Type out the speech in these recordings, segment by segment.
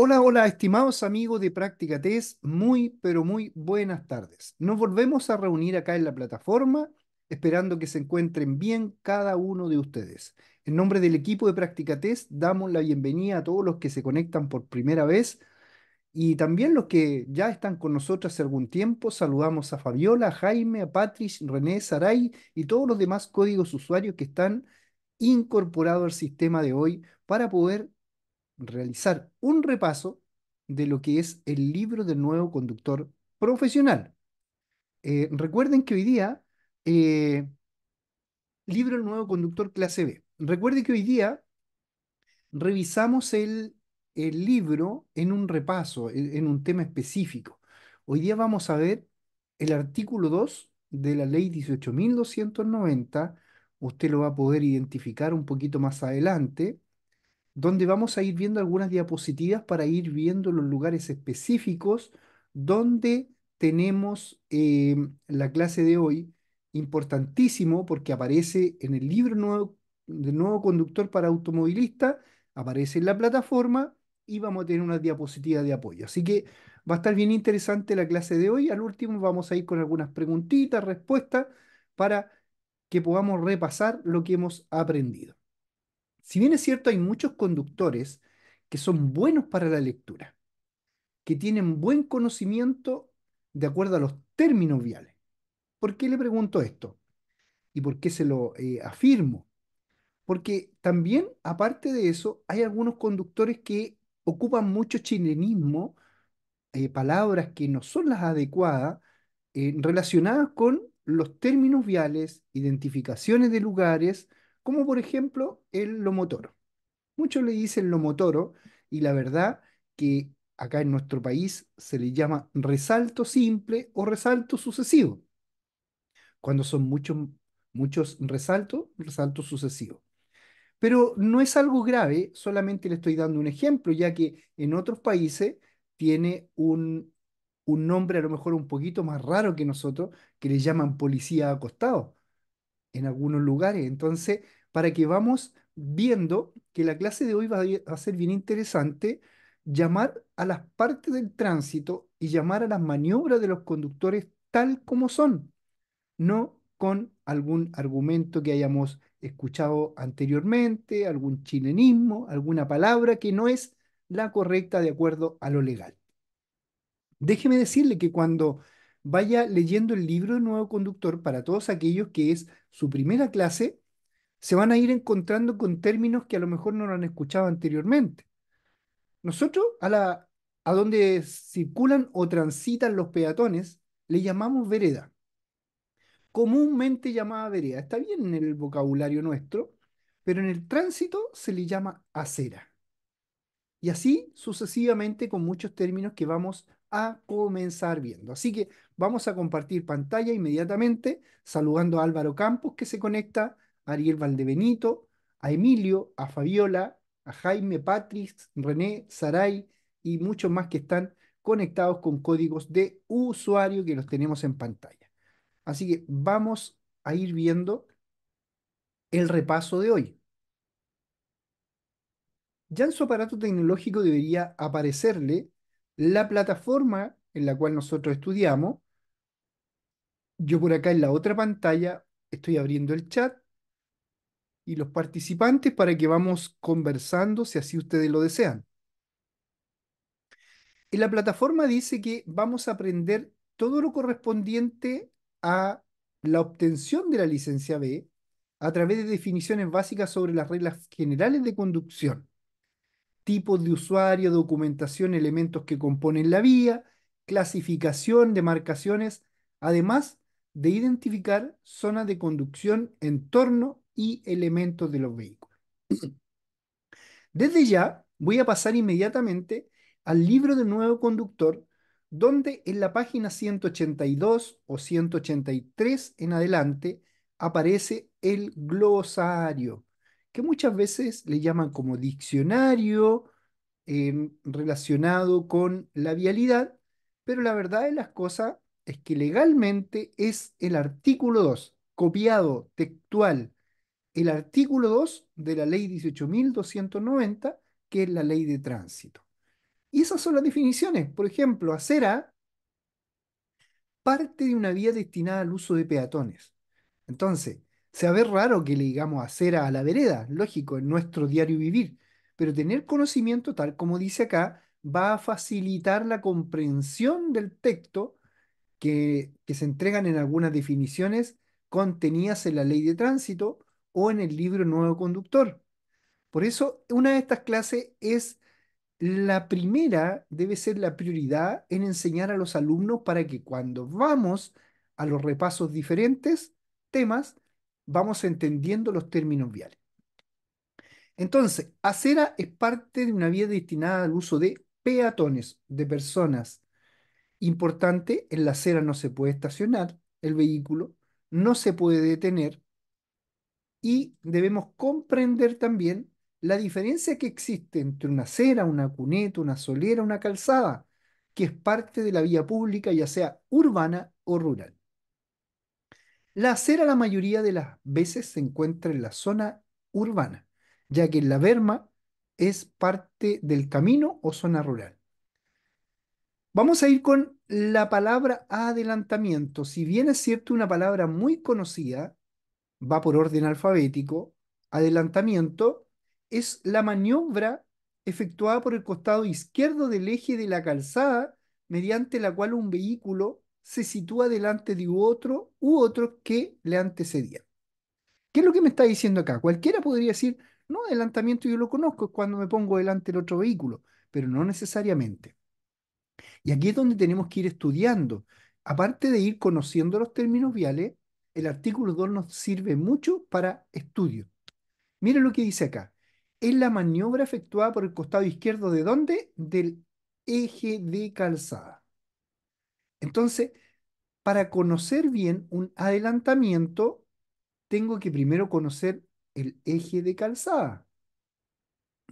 Hola, hola, estimados amigos de Práctica Test, muy, pero muy buenas tardes. Nos volvemos a reunir acá en la plataforma, esperando que se encuentren bien cada uno de ustedes. En nombre del equipo de Práctica Test, damos la bienvenida a todos los que se conectan por primera vez y también los que ya están con nosotros hace algún tiempo. Saludamos a Fabiola, Jaime, a Patrick, René, Saray y todos los demás códigos usuarios que están incorporados al sistema de hoy para poder realizar un repaso de lo que es el libro del nuevo conductor profesional. Eh, recuerden que hoy día, eh, libro del nuevo conductor clase B. Recuerden que hoy día revisamos el, libro en un repaso, en, en un tema específico. Hoy día vamos a ver el artículo 2 de la ley 18.290. Usted lo va a poder identificar un poquito más adelante donde vamos a ir viendo algunas diapositivas para ir viendo los lugares específicos donde tenemos em, la clase de hoy, importantísimo porque aparece en el libro nuevo, del nuevo conductor para automovilista, aparece en la plataforma y vamos a tener una diapositiva de apoyo. Así que va a estar bien interesante la clase de hoy. Al último vamos a ir con algunas preguntitas, respuestas, para que podamos repasar lo que hemos aprendido. Si bien es cierto, hay muchos conductores que son buenos para la lectura, que tienen buen conocimiento de acuerdo a los términos viales. ¿Por qué le pregunto esto? ¿Y por qué se lo eh, afirmo? Porque también, aparte de eso, hay algunos conductores que ocupan mucho chilenismo, eh, palabras que no son las adecuadas, eh, relacionadas con los términos viales, identificaciones de lugares, como por ejemplo el lomotoro. Muchos le dicen lomotoro y la verdad que acá en nuestro país se le llama resalto simple o resalto sucesivo. Cuando son muchos muchos resaltos, resalto sucesivo. Pero no es algo grave, solamente le estoy dando un ejemplo, ya que en otros países tiene un, un nombre a lo mejor un poquito más raro que nosotros, que le llaman policía acostado en algunos lugares. Entonces, para que vamos viendo que la clase de hoy va a ser bien interesante llamar a las partes del tránsito y llamar a las maniobras de los conductores tal como son, no con algún argumento que hayamos escuchado anteriormente, algún chilenismo, alguna palabra que no es la correcta de acuerdo a lo legal. Déjeme decirle que cuando vaya leyendo el libro de Nuevo Conductor, para todos aquellos que es su primera clase, se van a ir encontrando con términos que a lo mejor no lo han escuchado anteriormente. Nosotros a, la, a donde circulan o transitan los peatones le llamamos vereda, comúnmente llamada vereda. Está bien en el vocabulario nuestro, pero en el tránsito se le llama acera. Y así sucesivamente con muchos términos que vamos a comenzar viendo. Así que vamos a compartir pantalla inmediatamente, saludando a Álvaro Campos que se conecta Ariel Valdebenito, a Emilio, a Fabiola, a Jaime, Patrick, René, Saray y muchos más que están conectados con códigos de usuario que los tenemos en pantalla. Así que vamos a ir viendo el repaso de hoy. Ya en su aparato tecnológico debería aparecerle la plataforma en la cual nosotros estudiamos. Yo por acá en la otra pantalla estoy abriendo el chat y los participantes para que vamos conversando si así ustedes lo desean. En la plataforma dice que vamos a aprender todo lo correspondiente a la obtención de la licencia B a través de definiciones básicas sobre las reglas generales de conducción, tipos de usuario, documentación, elementos que componen la vía, clasificación, demarcaciones, además de identificar zonas de conducción, en torno y elementos de los vehículos. Desde ya voy a pasar inmediatamente al libro del nuevo conductor, donde en la página 182 o 183 en adelante aparece el glosario, que muchas veces le llaman como diccionario em, relacionado con la vialidad, pero la verdad de las cosas es que legalmente es el artículo 2, copiado textual el artículo 2 de la ley 18.290, que es la ley de tránsito. Y esas son las definiciones. Por ejemplo, acera, parte de una vía destinada al uso de peatones. Entonces, se ve raro que le digamos acera a la vereda, lógico, en nuestro diario vivir, pero tener conocimiento, tal como dice acá, va a facilitar la comprensión del texto que, que se entregan en algunas definiciones contenidas en la ley de tránsito o en el libro Nuevo Conductor. Por eso, una de estas clases es la primera, debe ser la prioridad en enseñar a los alumnos para que cuando vamos a los repasos diferentes, temas, vamos entendiendo los términos viales. Entonces, acera es parte de una vía destinada al uso de peatones, de personas. Importante, en la acera no se puede estacionar el vehículo, no se puede detener, y debemos comprender también la diferencia que existe entre una acera, una cuneta, una solera, una calzada, que es parte de la vía pública, ya sea urbana o rural. La acera la mayoría de las veces se encuentra en la zona urbana, ya que la verma es parte del camino o zona rural. Vamos a ir con la palabra adelantamiento. Si bien es cierto una palabra muy conocida, va por orden alfabético, adelantamiento, es la maniobra efectuada por el costado izquierdo del eje de la calzada mediante la cual un vehículo se sitúa delante de otro u otro que le antecedía. ¿Qué es lo que me está diciendo acá? Cualquiera podría decir, no, adelantamiento yo lo conozco, es cuando me pongo delante del otro vehículo, pero no necesariamente. Y aquí es donde tenemos que ir estudiando. Aparte de ir conociendo los términos viales, el artículo 2 nos sirve mucho para estudio. Miren lo que dice acá. Es la maniobra efectuada por el costado izquierdo de dónde? Del eje de calzada. Entonces, para conocer bien un adelantamiento, tengo que primero conocer el eje de calzada.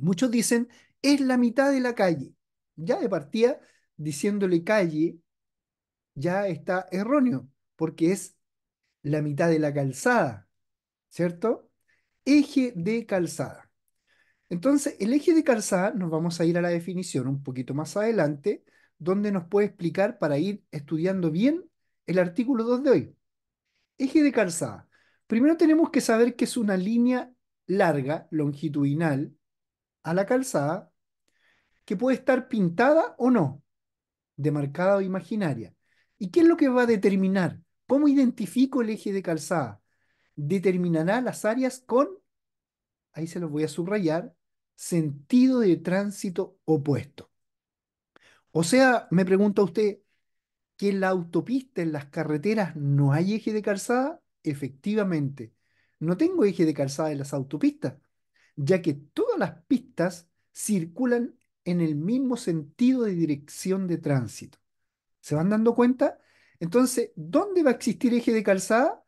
Muchos dicen, es la mitad de la calle. Ya de partida, diciéndole calle, ya está erróneo, porque es la mitad de la calzada, ¿cierto? Eje de calzada. Entonces, el eje de calzada nos vamos a ir a la definición un poquito más adelante, donde nos puede explicar para ir estudiando bien el artículo 2 de hoy. Eje de calzada. Primero tenemos que saber que es una línea larga, longitudinal, a la calzada, que puede estar pintada o no, demarcada o imaginaria. ¿Y qué es lo que va a determinar ¿Cómo identifico el eje de calzada? Determinará las áreas con, ahí se los voy a subrayar, sentido de tránsito opuesto. O sea, me pregunta usted, ¿que en la autopista, en las carreteras, no hay eje de calzada? Efectivamente, no tengo eje de calzada en las autopistas, ya que todas las pistas circulan en el mismo sentido de dirección de tránsito. ¿Se van dando cuenta? Entonces, ¿dónde va a existir eje de calzada?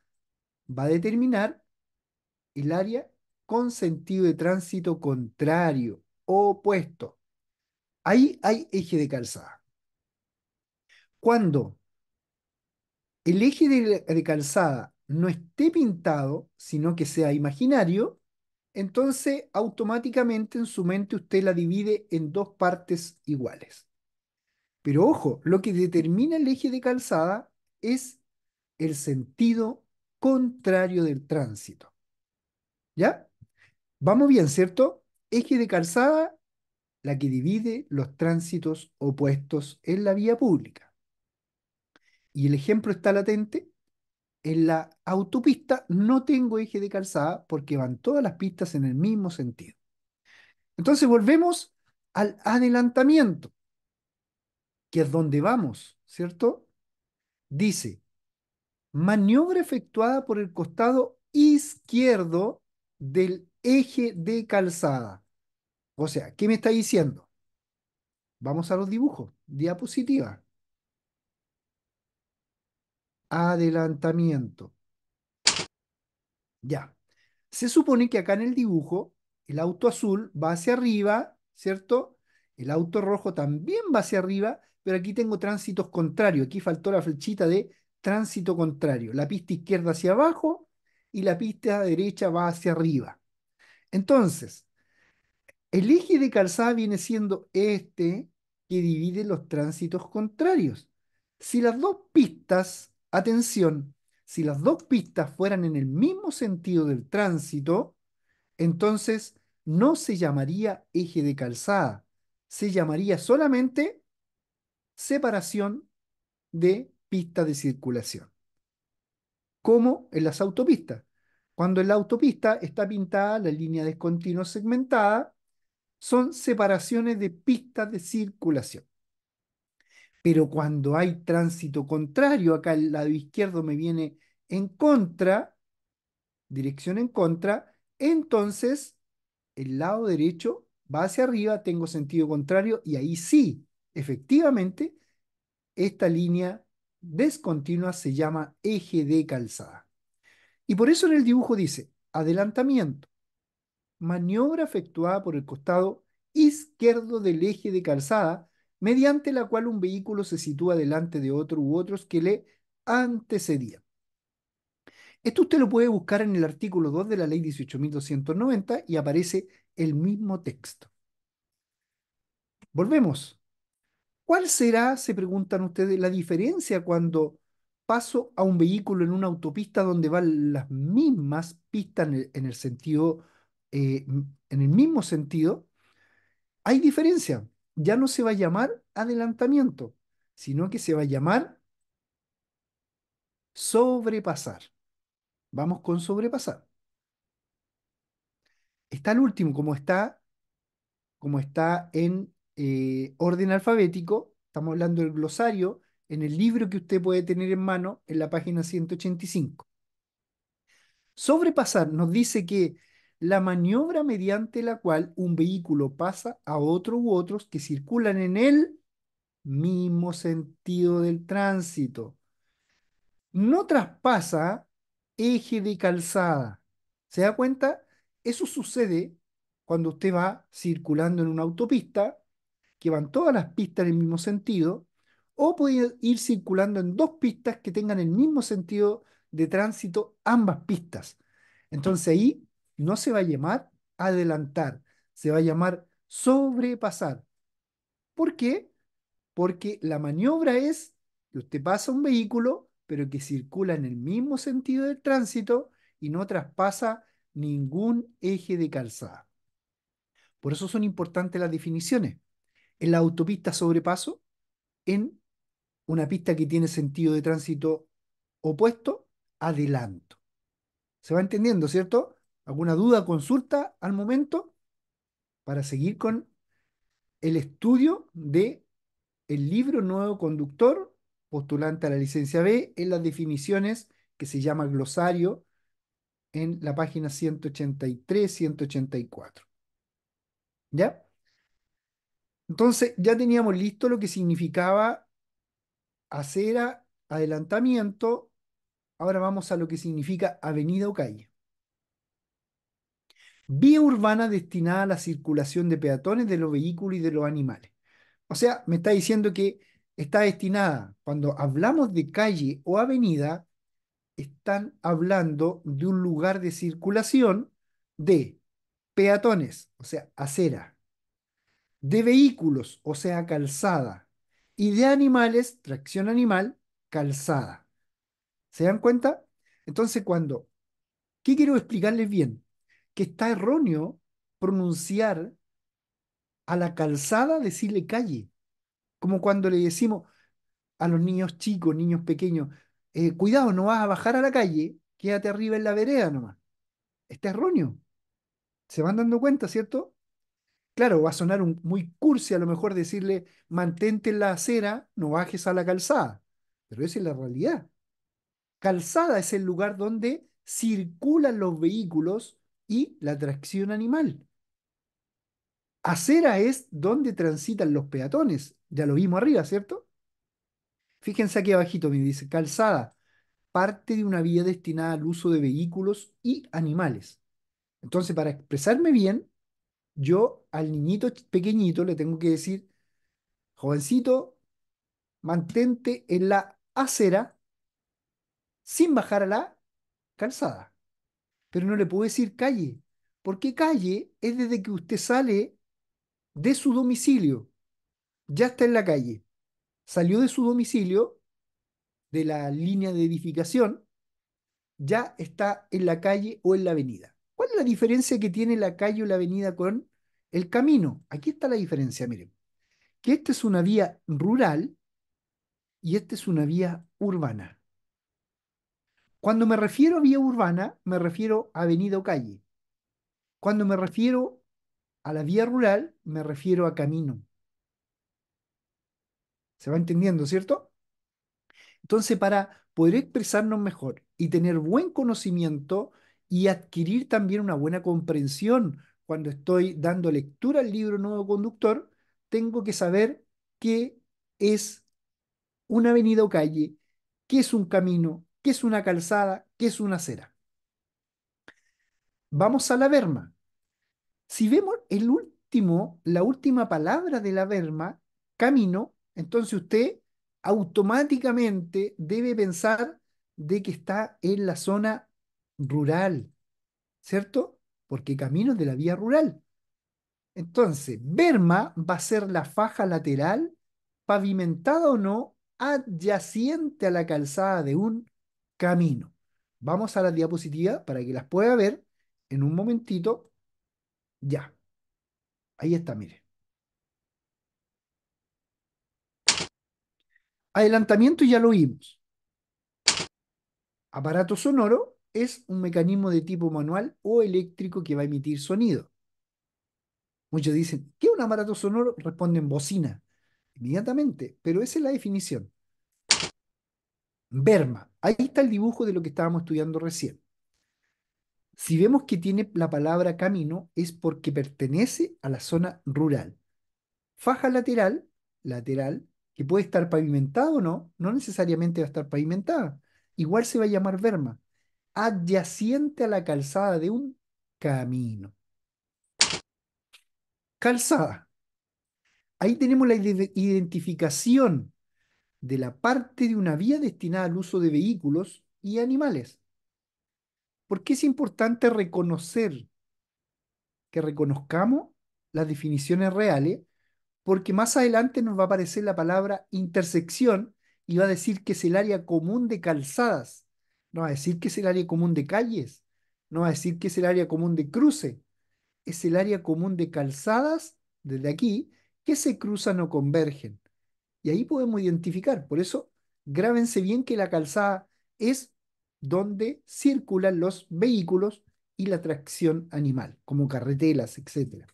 Va a determinar el área con sentido de tránsito contrario, o opuesto. Ahí hay eje de calzada. Cuando el eje de calzada no esté pintado, sino que sea imaginario, entonces automáticamente en su mente usted la divide en dos partes iguales. Pero ojo, lo que determina el eje de calzada es el sentido contrario del tránsito. ¿Ya? Vamos bien, ¿cierto? Eje de calzada, la que divide los tránsitos opuestos en la vía pública. Y el ejemplo está latente. En la autopista no tengo eje de calzada porque van todas las pistas en el mismo sentido. Entonces volvemos al adelantamiento que es donde vamos, ¿cierto? Dice, maniobra efectuada por el costado izquierdo del eje de calzada. O sea, ¿qué me está diciendo? Vamos a los dibujos, diapositiva. Adelantamiento. Ya. Se supone que acá en el dibujo, el auto azul va hacia arriba, ¿cierto? El auto rojo también va hacia arriba pero aquí tengo tránsitos contrarios. Aquí faltó la flechita de tránsito contrario. La pista izquierda hacia abajo y la pista derecha va hacia arriba. Entonces, el eje de calzada viene siendo este que divide los tránsitos contrarios. Si las dos pistas, atención, si las dos pistas fueran en el mismo sentido del tránsito, entonces no se llamaría eje de calzada, se llamaría solamente separación de pistas de circulación. Como en las autopistas. Cuando en la autopista está pintada la línea descontinua segmentada, son separaciones de pistas de circulación. Pero cuando hay tránsito contrario, acá el lado izquierdo me viene en contra, dirección en contra, entonces el lado derecho va hacia arriba, tengo sentido contrario y ahí sí Efectivamente, esta línea descontinua se llama eje de calzada. Y por eso en el dibujo dice adelantamiento, maniobra efectuada por el costado izquierdo del eje de calzada, mediante la cual un vehículo se sitúa delante de otro u otros que le antecedían. Esto usted lo puede buscar en el artículo 2 de la ley 18.290 y aparece el mismo texto. Volvemos. ¿Cuál será, se preguntan ustedes, la diferencia cuando paso a un vehículo en una autopista donde van las mismas pistas en el, sentido, eh, en el mismo sentido? Hay diferencia. Ya no se va a llamar adelantamiento, sino que se va a llamar sobrepasar. Vamos con sobrepasar. Está el último, como está, como está en eh, orden alfabético, estamos hablando del glosario, en el libro que usted puede tener en mano en la página 185. Sobrepasar nos dice que la maniobra mediante la cual un vehículo pasa a otro u otros que circulan en el mismo sentido del tránsito. No traspasa eje de calzada. ¿Se da cuenta? Eso sucede cuando usted va circulando en una autopista que van todas las pistas en el mismo sentido, o puede ir circulando en dos pistas que tengan el mismo sentido de tránsito ambas pistas. Entonces ahí no se va a llamar adelantar, se va a llamar sobrepasar. ¿Por qué? Porque la maniobra es que usted pasa un vehículo, pero que circula en el mismo sentido del tránsito y no traspasa ningún eje de calzada. Por eso son importantes las definiciones en la autopista sobrepaso en una pista que tiene sentido de tránsito opuesto, adelanto. ¿Se va entendiendo, cierto? ¿Alguna duda, consulta al momento? Para seguir con el estudio de el libro Nuevo Conductor, postulante a la licencia B, en las definiciones que se llama glosario en la página 183-184. ¿Ya? Entonces ya teníamos listo lo que significaba acera, adelantamiento. Ahora vamos a lo que significa avenida o calle. Vía urbana destinada a la circulación de peatones, de los vehículos y de los animales. O sea, me está diciendo que está destinada, cuando hablamos de calle o avenida, están hablando de un lugar de circulación de peatones, o sea, acera, de vehículos, o sea, calzada, y de animales, tracción animal, calzada. ¿Se dan cuenta? Entonces, cuando, ¿qué quiero explicarles bien? Que está erróneo pronunciar a la calzada, decirle calle, como cuando le decimos a los niños chicos, niños pequeños, eh, cuidado, no vas a bajar a la calle, quédate arriba en la vereda nomás. Está erróneo. ¿Se van dando cuenta, cierto? claro, va a sonar muy cursi a lo mejor decirle, mantente en la acera, no bajes a la calzada, pero esa es la realidad. Calzada es el lugar donde circulan los vehículos y la tracción animal. Acera es donde transitan los peatones, ya lo vimos arriba, ¿cierto? Fíjense aquí abajito, me dice, calzada, parte de una vía destinada al uso de vehículos y animales. Entonces, para expresarme bien, yo al niñito pequeñito le tengo que decir, jovencito, mantente en la acera sin bajar a la calzada. Pero no le puedo decir calle, porque calle es desde que usted sale de su domicilio. Ya está en la calle. Salió de su domicilio, de la línea de edificación, ya está en la calle o en la avenida. ¿Cuál es la diferencia que tiene la calle o la avenida con el camino, aquí está la diferencia, miren, que esta es una vía rural y esta es una vía urbana. Cuando me refiero a vía urbana, me refiero a avenida o calle. Cuando me refiero a la vía rural, me refiero a camino. ¿Se va entendiendo, cierto? Entonces, para poder expresarnos mejor y tener buen conocimiento y adquirir también una buena comprensión cuando estoy dando lectura al libro Nuevo Conductor, tengo que saber qué es una avenida o calle, qué es un camino, qué es una calzada, qué es una acera. Vamos a la verma. Si vemos el último, la última palabra de la verma, camino, entonces usted automáticamente debe pensar de que está en la zona rural, ¿cierto? porque Caminos de la vía rural. Entonces, Berma va a ser la faja lateral, pavimentada o no, adyacente a la calzada de un camino. Vamos a la diapositiva para que las pueda ver en un momentito. Ya. Ahí está, mire. Adelantamiento ya lo vimos. Aparato sonoro es un mecanismo de tipo manual o eléctrico que va a emitir sonido. Muchos dicen, ¿qué es un aparato sonoro? Responden bocina, inmediatamente, pero esa es la definición. verma, ahí está el dibujo de lo que estábamos estudiando recién. Si vemos que tiene la palabra camino, es porque pertenece a la zona rural. Faja lateral, lateral, que puede estar pavimentada o no, no necesariamente va a estar pavimentada. Igual se va a llamar verma adyacente a la calzada de un camino. Calzada. Ahí tenemos la identificación de la parte de una vía destinada al uso de vehículos y animales. ¿Por qué es importante reconocer que reconozcamos las definiciones reales? Porque más adelante nos va a aparecer la palabra intersección y va a decir que es el área común de calzadas no va a decir que es el área común de calles, no va a decir que es el área común de cruce, es el área común de calzadas desde aquí que se cruzan o convergen. Y ahí podemos identificar, por eso grábense bien que la calzada es donde circulan los vehículos y la tracción animal, como carretelas etc.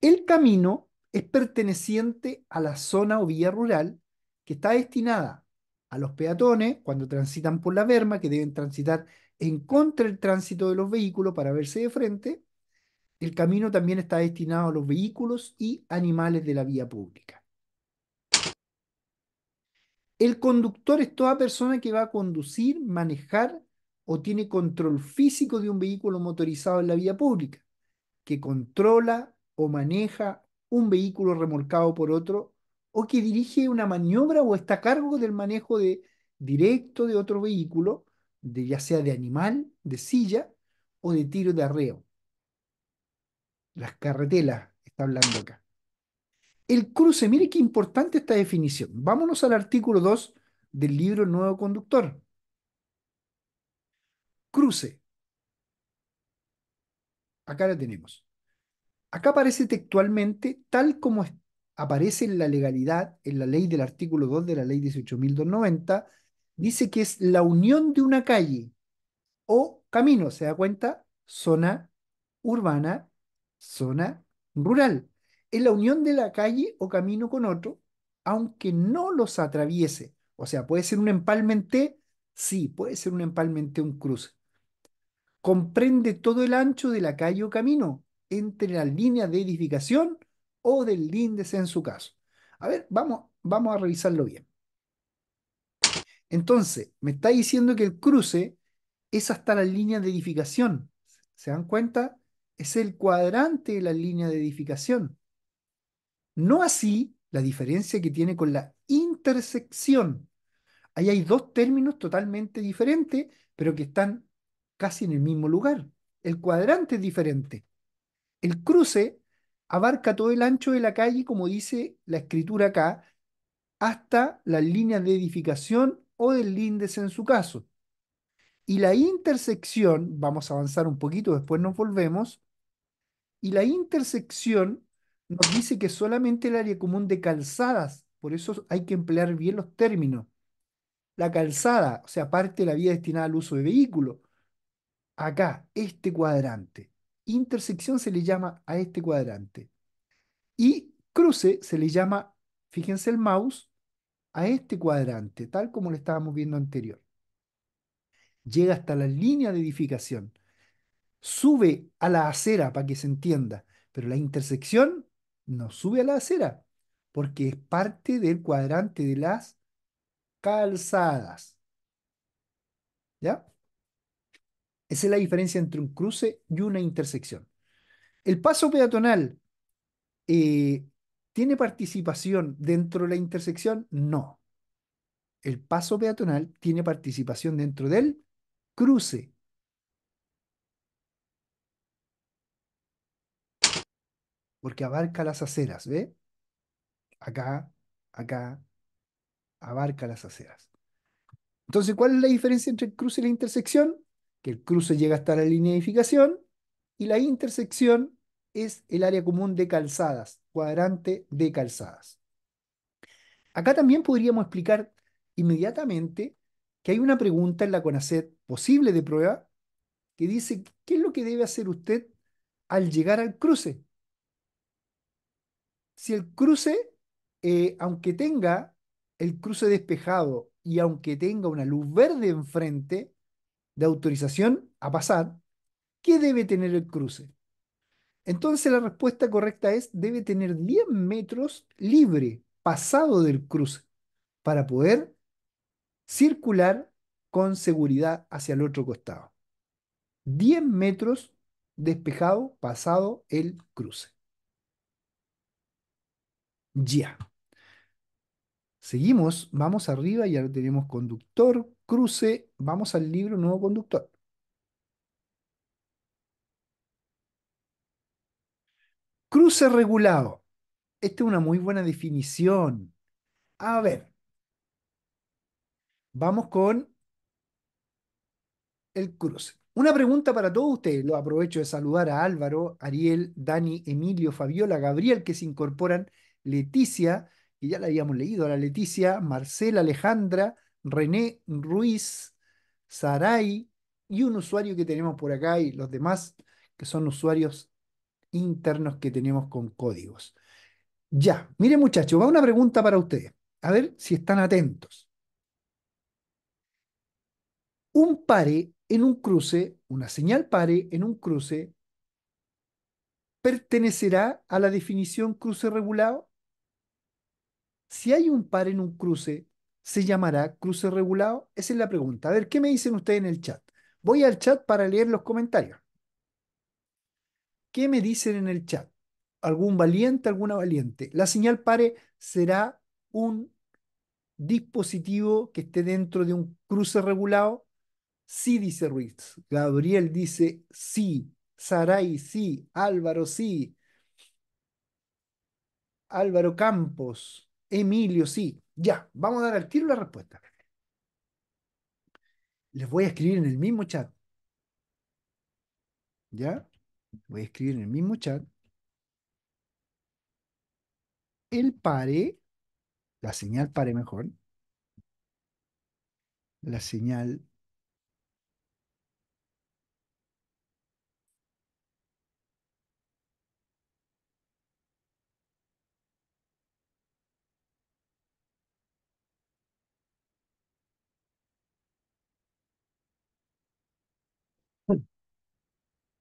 El camino es perteneciente a la zona o vía rural que está destinada a los peatones cuando transitan por la verma, que deben transitar en contra del tránsito de los vehículos para verse de frente. El camino también está destinado a los vehículos y animales de la vía pública. El conductor es toda persona que va a conducir, manejar o tiene control físico de un vehículo motorizado en la vía pública, que controla o maneja un vehículo remolcado por otro o que dirige una maniobra o está a cargo del manejo de, directo de otro vehículo, de, ya sea de animal, de silla o de tiro de arreo. Las carretelas está hablando acá. El cruce, mire qué importante esta definición. Vámonos al artículo 2 del libro Nuevo Conductor. Cruce. Acá la tenemos. Acá aparece textualmente tal como está aparece en la legalidad, en la ley del artículo 2 de la ley 18.290, dice que es la unión de una calle o camino, se da cuenta, zona urbana, zona rural. Es la unión de la calle o camino con otro, aunque no los atraviese. O sea, puede ser un empalme en sí, puede ser un empalmente, un cruce. Comprende todo el ancho de la calle o camino entre la línea de edificación o del índice en su caso. A ver, vamos, vamos a revisarlo bien. Entonces, me está diciendo que el cruce es hasta la línea de edificación. ¿Se dan cuenta? Es el cuadrante de la línea de edificación. No así la diferencia que tiene con la intersección. Ahí hay dos términos totalmente diferentes, pero que están casi en el mismo lugar. El cuadrante es diferente. El cruce abarca todo el ancho de la calle, como dice la escritura acá, hasta la línea de edificación o del lindes en su caso. Y la intersección, vamos a avanzar un poquito, después nos volvemos, y la intersección nos dice que solamente el área común de calzadas, por eso hay que emplear bien los términos. La calzada, o sea, parte de la vía destinada al uso de vehículo. Acá, este cuadrante. Intersección se le llama a este cuadrante. Y cruce se le llama, fíjense el mouse, a este cuadrante, tal como lo estábamos viendo anterior. Llega hasta la línea de edificación. Sube a la acera para que se entienda, pero la intersección no sube a la acera porque es parte del cuadrante de las calzadas. ¿Ya? Esa es la diferencia entre un cruce y una intersección. El paso peatonal eh, tiene participación dentro de la intersección, no. El paso peatonal tiene participación dentro del cruce. Porque abarca las aceras, ¿ve? Acá, acá, abarca las aceras. Entonces, ¿cuál es la diferencia entre el cruce y la intersección? el cruce llega hasta la línea de edificación y la intersección es el área común de calzadas, cuadrante de calzadas. Acá también podríamos explicar inmediatamente que hay una pregunta en la CONACET posible de prueba que dice qué es lo que debe hacer usted al llegar al cruce. Si el cruce, eh, aunque tenga el cruce despejado y aunque tenga una luz verde enfrente, de autorización a pasar, ¿qué debe tener el cruce? Entonces la respuesta correcta es, debe tener 10 metros libre, pasado del cruce, para poder circular con seguridad hacia el otro costado. 10 metros despejado, pasado el cruce. Ya. Seguimos, vamos arriba, ahora tenemos conductor, cruce, vamos al libro Nuevo Conductor. Cruce regulado. Esta es una muy buena definición. A ver, vamos con el cruce. Una pregunta para todos ustedes. Lo aprovecho de saludar a Álvaro, Ariel, Dani, Emilio, Fabiola, Gabriel, que se incorporan, Leticia, que ya la habíamos leído, a la Leticia, Marcela, Alejandra, René Ruiz, Saray y un usuario que tenemos por acá y los demás que son usuarios internos que tenemos con códigos. Ya, miren muchachos, va una pregunta para ustedes. A ver si están atentos. Un pare en un cruce, una señal pare en un cruce, ¿pertenecerá a la definición cruce regulado? Si hay un pare en un cruce, ¿Se llamará cruce regulado? Esa es la pregunta. A ver, ¿qué me dicen ustedes en el chat? Voy al chat para leer los comentarios. ¿Qué me dicen en el chat? ¿Algún valiente, alguna valiente? La señal pare será un dispositivo que esté dentro de un cruce regulado. Sí, dice Ruiz. Gabriel dice sí. Saray sí. Álvaro sí. Álvaro Campos. Emilio sí. Ya, vamos a dar al tiro la respuesta. Les voy a escribir en el mismo chat. ¿Ya? Voy a escribir en el mismo chat. El pare, la señal pare mejor. La señal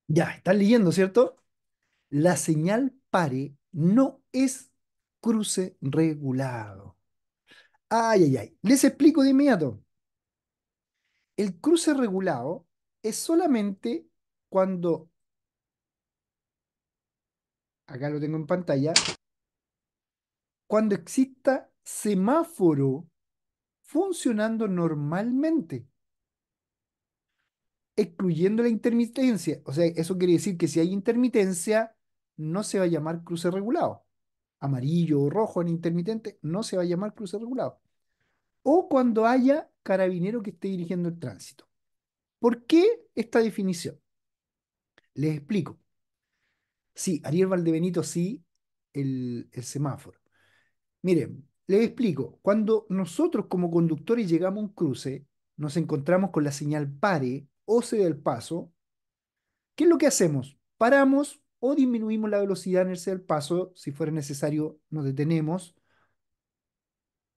Ya, están leyendo, ¿cierto? La señal pare no es cruce regulado. Ay, ay, ay. Les explico de inmediato. El cruce regulado es solamente cuando... Acá lo tengo en pantalla. Cuando exista semáforo funcionando normalmente excluyendo la intermitencia. O sea, eso quiere decir que si hay intermitencia, no se va a llamar cruce regulado. Amarillo o rojo en intermitente, no se va a llamar cruce regulado. O cuando haya carabinero que esté dirigiendo el tránsito. ¿Por qué esta definición? Les explico. Sí, Ariel Valdebenito, sí, el, semáforo. Miren, les explico. Cuando nosotros como conductores llegamos a un cruce, nos encontramos con la señal pare o se el paso, ¿qué es lo que hacemos? Paramos o disminuimos la velocidad en el se del paso, si fuera necesario nos detenemos,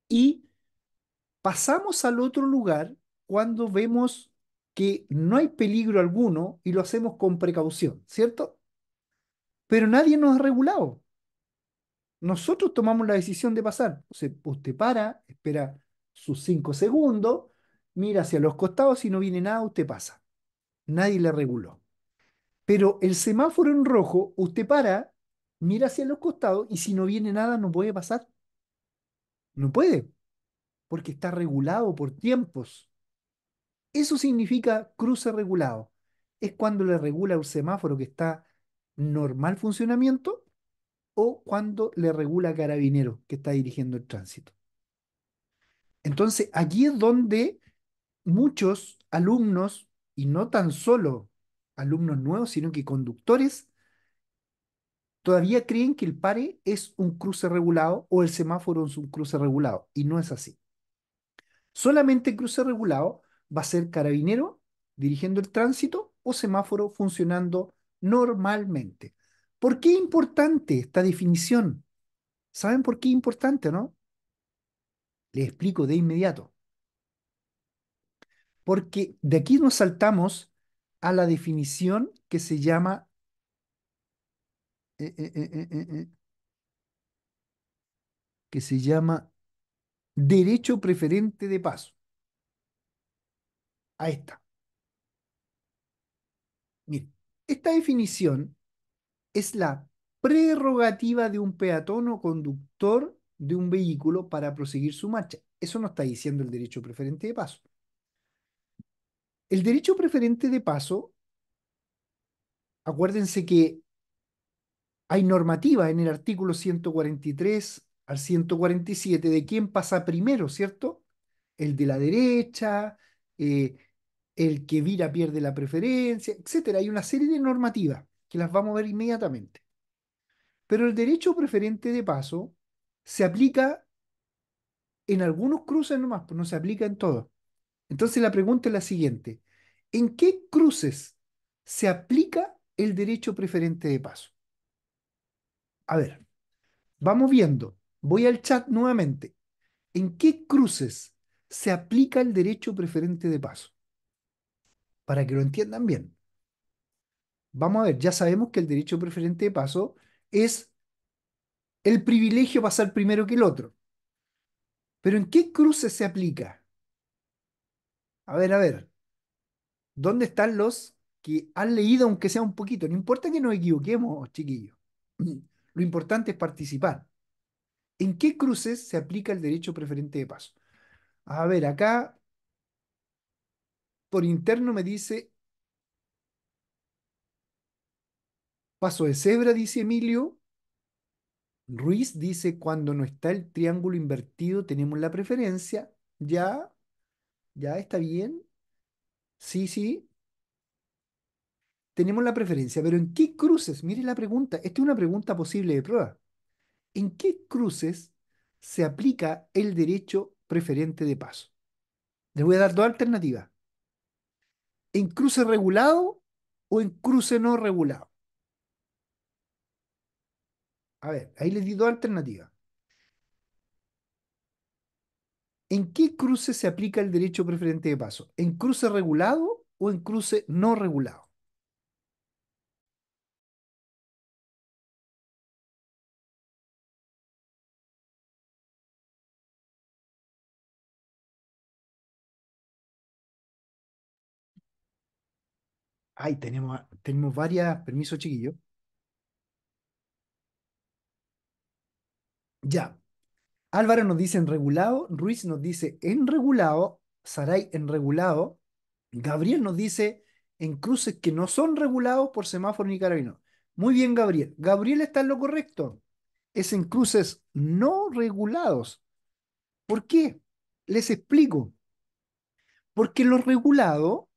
y pasamos al otro lugar cuando vemos que no hay peligro alguno y lo hacemos con precaución, ¿cierto? Pero nadie nos ha regulado. Nosotros tomamos la decisión de pasar. O sea, usted para, espera sus cinco segundos, mira hacia los costados, si no viene nada, usted pasa. Nadie le reguló. Pero el semáforo en rojo, usted para, mira hacia los costados y si no viene nada, no puede pasar. No puede, porque está regulado por tiempos. Eso significa cruce regulado. Es cuando le regula un semáforo que está normal funcionamiento o cuando le regula carabinero que está dirigiendo el tránsito. Entonces, aquí es donde muchos alumnos, y no tan solo alumnos nuevos, sino que conductores, todavía creen que el pare es un cruce regulado o el semáforo es un cruce regulado, y no es así. Solamente el cruce regulado va a ser carabinero dirigiendo el tránsito o semáforo funcionando normalmente. ¿Por qué es importante esta definición? ¿Saben por qué es importante, no? Les explico de inmediato porque de aquí nos saltamos a la definición que se llama... Eh, eh, eh, que se llama derecho preferente de paso. Ahí está. Miren, esta definición es la prerrogativa de un peatón o conductor de un vehículo para proseguir su marcha. Eso no está diciendo el derecho preferente de paso. El derecho preferente de paso, acuérdense que hay normativa en el artículo 143 al 147 de quién pasa primero, ¿cierto? El de la derecha, eh, el que vira pierde la preferencia, etc. Hay una serie de normativas que las vamos a ver inmediatamente. Pero el derecho preferente de paso se aplica en algunos cruces nomás, pues no se aplica en todos. Entonces la pregunta es la siguiente. ¿En qué cruces se aplica el derecho preferente de paso? A ver, vamos viendo. Voy al chat nuevamente. ¿En qué cruces se aplica el derecho preferente de paso? Para que lo entiendan bien. Vamos a ver, ya sabemos que el derecho preferente de paso es el privilegio pasar primero que el otro. Pero ¿en qué cruces se aplica? A ver, a ver. ¿Dónde están los que han leído aunque sea un poquito? No importa que nos equivoquemos, chiquillos. Lo importante es participar. ¿En qué cruces se aplica el derecho preferente de paso? A ver, acá por interno me dice paso de cebra, dice Emilio. Ruiz dice cuando no está el triángulo invertido tenemos la preferencia. Ya, ¿Ya está bien? Sí, sí. Tenemos la preferencia, pero ¿en qué cruces? Mire la pregunta. Esta es una pregunta posible de prueba. ¿En qué cruces se aplica el derecho preferente de paso? Les voy a dar dos alternativas. ¿En cruce regulado o en cruce no regulado? A ver, ahí les di dos alternativas. ¿En qué cruce se aplica el derecho preferente de paso? ¿En cruce regulado o en cruce no regulado? Ay, tenemos, tenemos varias, permiso chiquillo. Ya, Álvaro nos dice en regulado, Ruiz nos dice en regulado, Saray en regulado, Gabriel nos dice en cruces que no son regulados por semáforo ni carabino. Muy bien, Gabriel. Gabriel está en lo correcto. Es en cruces no regulados. ¿Por qué? Les explico. Porque en lo regulado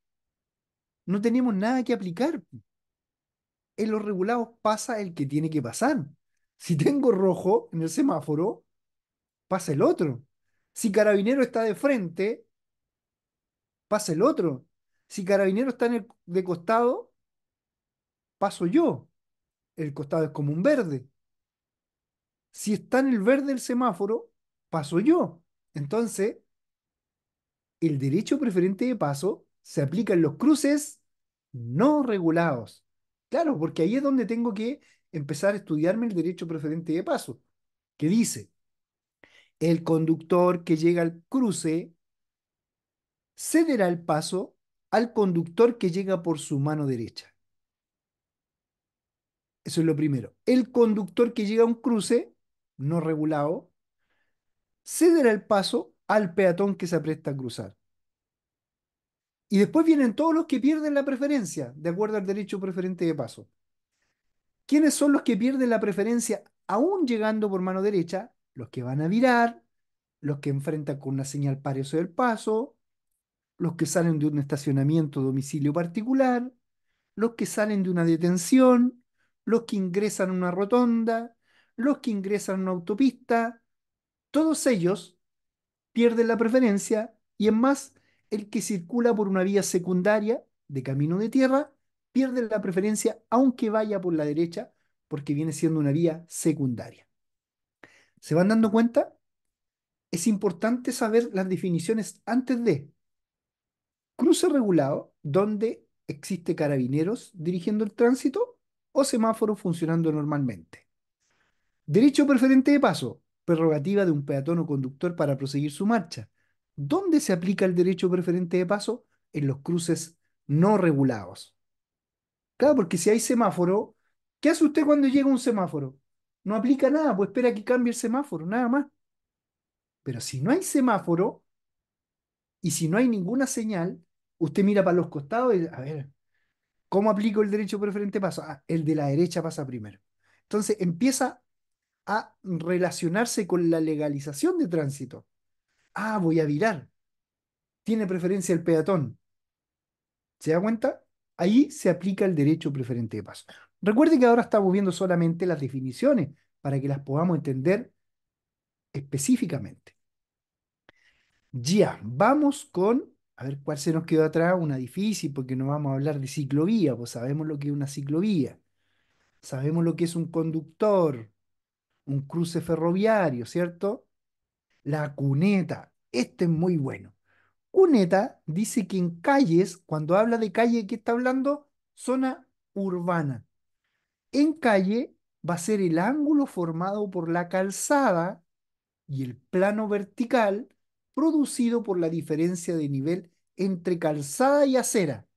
no tenemos nada que aplicar. En los regulados pasa el que tiene que pasar. Si tengo rojo en el semáforo, pasa el otro. Si Carabinero está de frente, pasa el otro. Si Carabinero está en el, de costado, paso yo. El costado es como un verde. Si está en el verde el semáforo, paso yo. Entonces, el derecho preferente de paso se aplica en los cruces no regulados. Claro, porque ahí es donde tengo que empezar a estudiarme el derecho preferente de paso, qué dice, el conductor que llega al cruce cederá el paso al conductor que llega por su mano derecha. Eso es lo primero. El conductor que llega a un cruce no regulado cederá el paso al peatón que se apresta a cruzar. Y después vienen todos los que pierden la preferencia, de acuerdo al derecho preferente de paso. ¿Quiénes son los que pierden la preferencia aún llegando por mano derecha? los que van a virar, los que enfrentan con una señal o del paso, los que salen de un estacionamiento domicilio particular, los que salen de una detención, los que ingresan a una rotonda, los que ingresan a una autopista, todos ellos pierden la preferencia y en más, el que circula por una vía secundaria de camino de tierra pierde la preferencia aunque vaya por la derecha porque viene siendo una vía secundaria. ¿Se van dando cuenta? Es importante saber las definiciones antes de cruce regulado, donde existe carabineros dirigiendo el tránsito o semáforo funcionando normalmente. Derecho preferente de paso, prerrogativa de un peatón o conductor para proseguir su marcha. ¿Dónde se aplica el derecho preferente de paso? En los cruces no regulados. Claro, porque si hay semáforo, ¿qué hace usted cuando llega un semáforo? no aplica nada, pues espera que cambie el semáforo, nada más. Pero si no hay semáforo y si no hay ninguna señal, usted mira para los costados y, a ver, ¿cómo aplico el derecho preferente paso? Ah, el de la derecha pasa primero. Entonces empieza a relacionarse con la legalización de tránsito. Ah, voy a virar. Tiene preferencia el peatón. ¿Se da cuenta? Ahí se aplica el derecho preferente de paso. Recuerde que ahora estamos viendo solamente las definiciones para que las podamos entender específicamente. Ya, vamos con, a ver cuál se nos quedó atrás, una difícil, porque no vamos a hablar de ciclovía, pues sabemos lo que es una ciclovía, sabemos lo que es un conductor, un cruce ferroviario, ¿cierto? La cuneta, este es muy bueno. Cuneta dice que en calles, cuando habla de calle, ¿qué está hablando? Zona urbana. En calle va a ser el ángulo formado por la calzada y el plano vertical producido por la diferencia de nivel entre calzada y acera.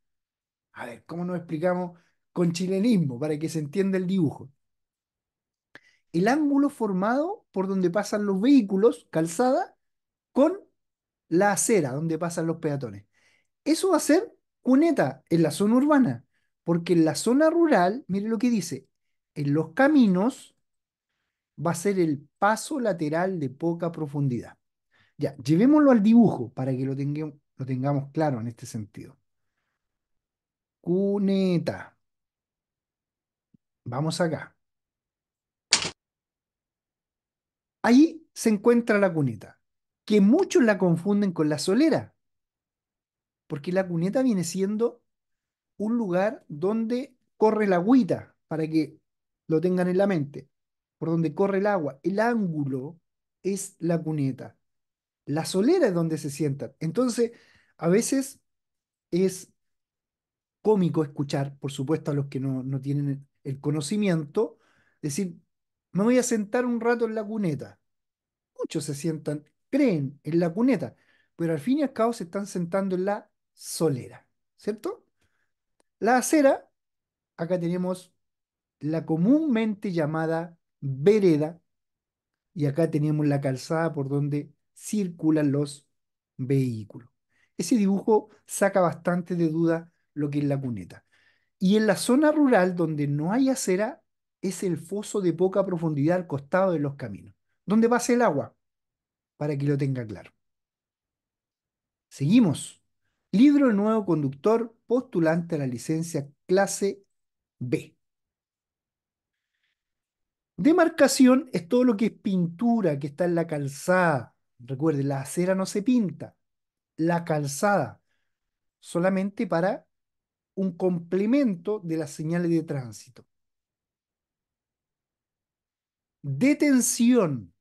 A ver, ¿cómo nos explicamos con chilenismo para que se entienda el dibujo? El ángulo formado por donde pasan los vehículos, calzada, con la acera, donde pasan los peatones. Eso va a ser cuneta en la zona urbana, porque en la zona rural, mire lo que dice, en los caminos va a ser el paso lateral de poca profundidad. Ya, llevémoslo al dibujo para que lo, tengamos claro en este sentido. Cuneta. Vamos acá. Ahí se encuentra la cuneta, que muchos la confunden con la solera, porque la cuneta viene siendo un lugar donde corre la agüita para que lo tengan en la mente, por donde corre el agua. El ángulo es la cuneta. La solera es donde se sientan. Entonces, a veces es cómico escuchar, por supuesto, a los que no, no tienen el conocimiento, decir, me voy a sentar un rato en la cuneta. Muchos se sientan, creen en la cuneta, pero al fin y al cabo se están sentando en la solera, ¿cierto? La acera, acá tenemos la comúnmente llamada vereda, y acá tenemos la calzada por donde circulan los vehículos. Ese dibujo saca bastante de duda lo que es la cuneta. Y en la zona rural donde no hay acera es el foso de poca profundidad al costado de los caminos, donde pasa el agua, para que lo tenga claro. Seguimos. Libro Nuevo Conductor postulante a la licencia clase B. Demarcación es todo lo que es pintura, que está en la calzada. Recuerde, la acera no se pinta, la calzada, solamente para un complemento de las señales de tránsito. Detención.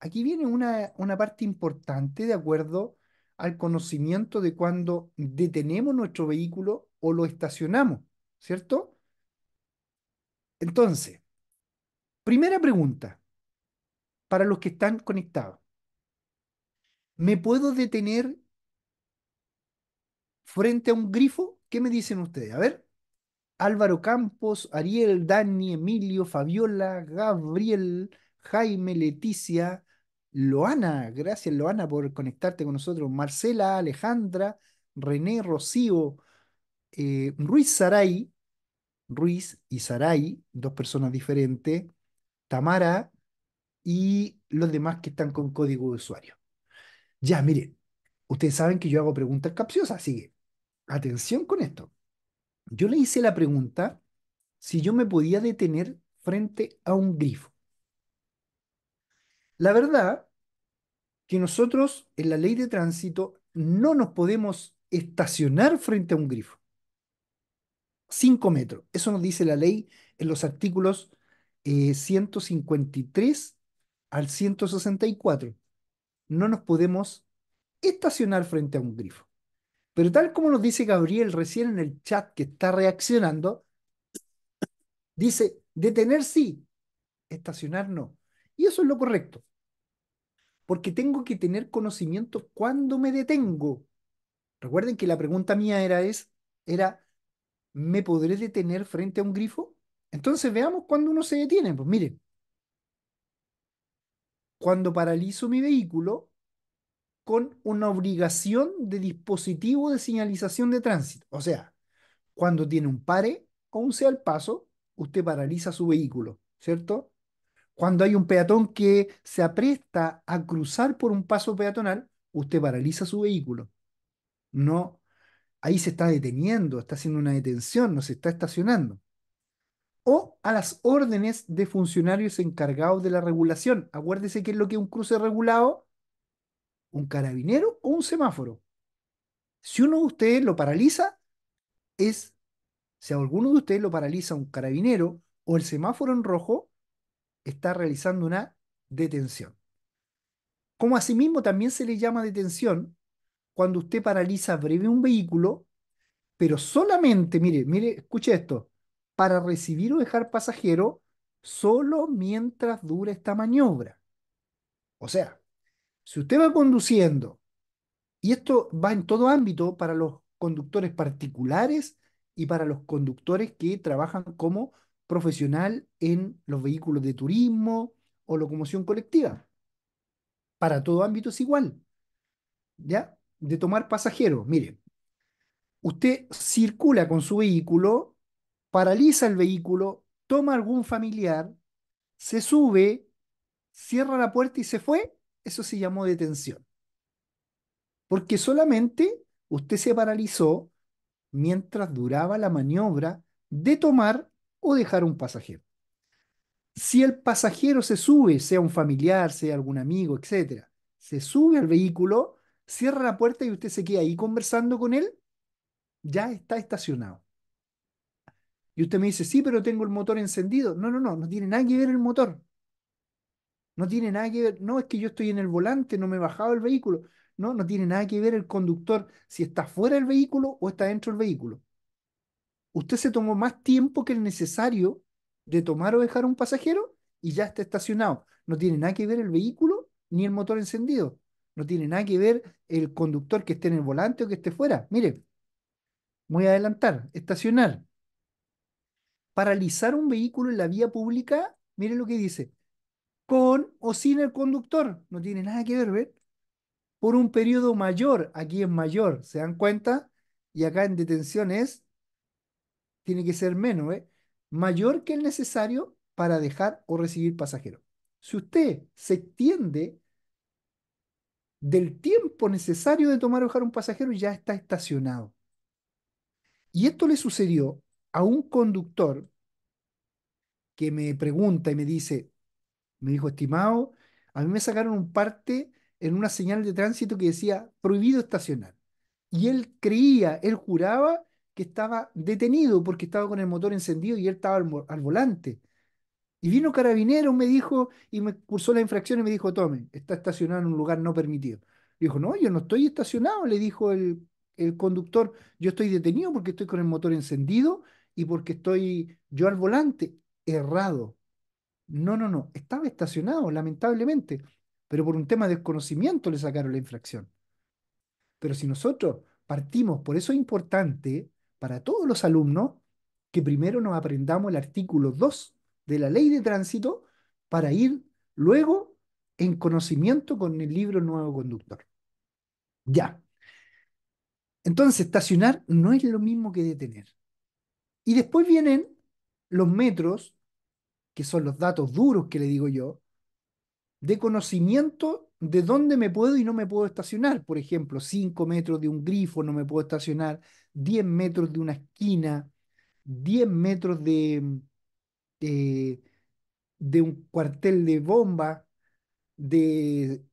Aquí viene una, una parte importante de acuerdo al conocimiento de cuando detenemos nuestro vehículo o lo estacionamos, ¿cierto? Entonces, Primera pregunta, para los que están conectados. ¿Me puedo detener frente a un grifo? ¿Qué me dicen ustedes? A ver. Álvaro Campos, Ariel, Dani, Emilio, Fabiola, Gabriel, Jaime, Leticia, Loana, gracias Loana por conectarte con nosotros, Marcela, Alejandra, René, Rocío, eh, Ruiz Saray, Ruiz y Saray, dos personas diferentes, Tamara y los demás que están con código de usuario. Ya, miren, ustedes saben que yo hago preguntas capciosas, así que atención con esto. Yo le hice la pregunta si yo me podía detener frente a un grifo. La verdad que nosotros en la ley de tránsito no nos podemos estacionar frente a un grifo. Cinco metros. Eso nos dice la ley en los artículos 153 eh, al 164. No nos podemos estacionar frente a un grifo. Pero tal como nos dice Gabriel recién en el chat que está reaccionando, dice, detener sí, estacionar no. Y eso es lo correcto. Porque tengo que tener conocimiento cuando me detengo. Recuerden que la pregunta mía era, es, era, ¿me podré detener frente a un grifo? Entonces veamos cuando uno se detiene. Pues mire, cuando paralizo mi vehículo con una obligación de dispositivo de señalización de tránsito. O sea, cuando tiene un pare o un sea al paso, usted paraliza su vehículo, ¿cierto? Cuando hay un peatón que se apresta a cruzar por un paso peatonal, usted paraliza su vehículo. No, ahí se está deteniendo, está haciendo una detención, no se está estacionando o a las órdenes de funcionarios encargados de la regulación. Acuérdese qué es lo que es un cruce regulado, un carabinero o un semáforo. Si uno de ustedes lo paraliza, es, si alguno de ustedes lo paraliza un carabinero o el semáforo en rojo, está realizando una detención. Como asimismo también se le llama detención cuando usted paraliza breve un vehículo, pero solamente, mire, mire, escuche esto, para recibir o dejar pasajero solo mientras dure esta maniobra. O sea, si usted va conduciendo, y esto va en todo ámbito para los conductores particulares y para los conductores que trabajan como profesional en los vehículos de turismo o locomoción colectiva. Para todo ámbito es igual. ¿Ya? De tomar pasajeros. Mire, usted circula con su vehículo paraliza el vehículo, toma algún familiar, se sube, cierra la puerta y se fue, eso se llamó detención. Porque solamente usted se paralizó mientras duraba la maniobra de tomar o dejar un pasajero. Si el pasajero se sube, sea un familiar, sea algún amigo, etc., se sube al vehículo, cierra la puerta y usted se queda ahí conversando con él, ya está estacionado. Y usted me dice, sí, pero tengo el motor encendido. No, no, no, no tiene nada que ver el motor. No tiene nada que ver, no, es que yo estoy en el volante, no me he bajado el vehículo. No, no tiene nada que ver el conductor si está fuera del vehículo o está dentro del vehículo. Usted se tomó más tiempo que el necesario de tomar o dejar un pasajero y ya está estacionado. No tiene nada que ver el vehículo ni el motor encendido. No tiene nada que ver el conductor que esté en el volante o que esté fuera. Mire, voy a adelantar, estacionar paralizar un vehículo en la vía pública, miren lo que dice, con o sin el conductor, no tiene nada que ver, Por un periodo mayor, aquí es mayor, ¿se dan cuenta? Y acá en detención es, tiene que ser menos, Mayor que el necesario para dejar o recibir pasajeros. Si usted se extiende del tiempo necesario de tomar o dejar un pasajero, ya está estacionado. Y esto le sucedió a un conductor que me pregunta y me dice, me dijo, estimado, a mí me sacaron un parte en una señal de tránsito que decía prohibido estacionar. Y él creía, él juraba que estaba detenido porque estaba con el motor encendido y él estaba al, volante. Y vino carabinero, me dijo, y me cursó la infracción y me dijo, tome, está estacionado en un lugar no permitido. Dijo, no, yo no estoy estacionado, le dijo el, el conductor, yo estoy detenido porque estoy con el motor encendido y porque estoy yo al volante, errado. No, no, no, estaba estacionado, lamentablemente, pero por un tema de desconocimiento le sacaron la infracción. Pero si nosotros partimos, por eso es importante para todos los alumnos que primero nos aprendamos el artículo 2 de la ley de tránsito para ir luego en conocimiento con el libro Nuevo Conductor. Ya. Entonces, estacionar no es lo mismo que detener. Y después vienen los metros, que son los datos duros que le digo yo, de conocimiento de dónde me puedo y no me puedo estacionar. Por ejemplo, 5 metros de un grifo no me puedo estacionar, 10 metros de una esquina, 10 metros eh, de, un cuartel de bomba, de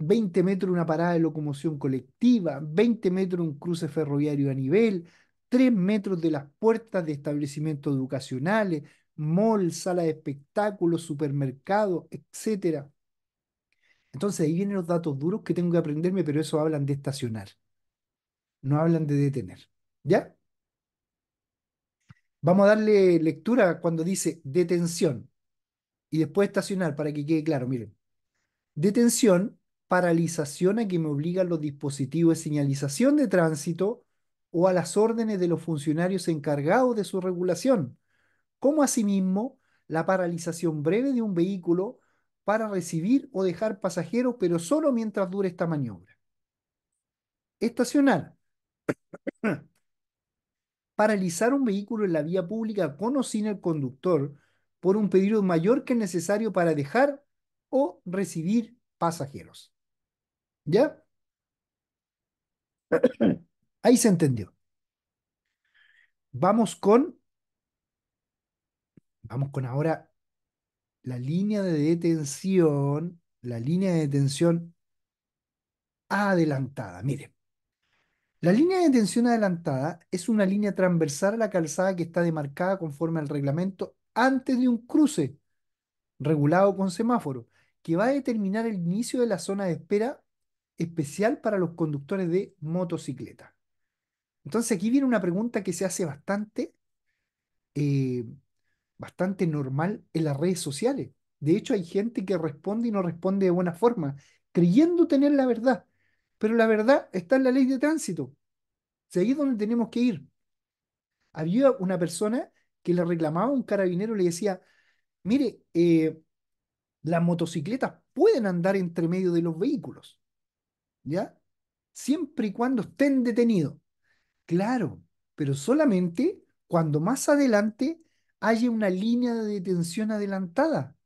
20 metros de una parada de locomoción colectiva, 20 metros de un cruce ferroviario a nivel, tres metros de las puertas de establecimientos educacionales, mall, sala de espectáculos, supermercados, etc. Entonces ahí vienen los datos duros que tengo que aprenderme, pero eso hablan de estacionar, no hablan de detener. ¿Ya? Vamos a darle lectura cuando dice detención y después estacionar para que quede claro, miren. Detención, paralización a que me obligan los dispositivos de señalización de tránsito, o a las órdenes de los funcionarios encargados de su regulación, como asimismo la paralización breve de un vehículo para recibir o dejar pasajeros, pero solo mientras dure esta maniobra. Estacionar. Paralizar un vehículo en la vía pública con o sin el conductor por un pedido mayor que el necesario para dejar o recibir pasajeros. ¿Ya? Ahí se entendió. Vamos con, vamos con ahora la línea de detención, la línea de detención adelantada. Mire, la línea de detención adelantada es una línea transversal a la calzada que está demarcada conforme al reglamento antes de un cruce regulado con semáforo, que va a determinar el inicio de la zona de espera especial para los conductores de motocicleta. Entonces aquí viene una pregunta que se hace bastante, eh, bastante normal en las redes sociales. De hecho, hay gente que responde y no responde de buena forma, creyendo tener la verdad. Pero la verdad está en la ley de tránsito. Seguir donde tenemos que ir. Había una persona que le reclamaba a un carabinero y le decía, mire, eh, las motocicletas pueden andar entre medio de los vehículos, ¿ya? Siempre y cuando estén detenidos. Claro, pero solamente cuando más adelante haya una línea de detención adelantada.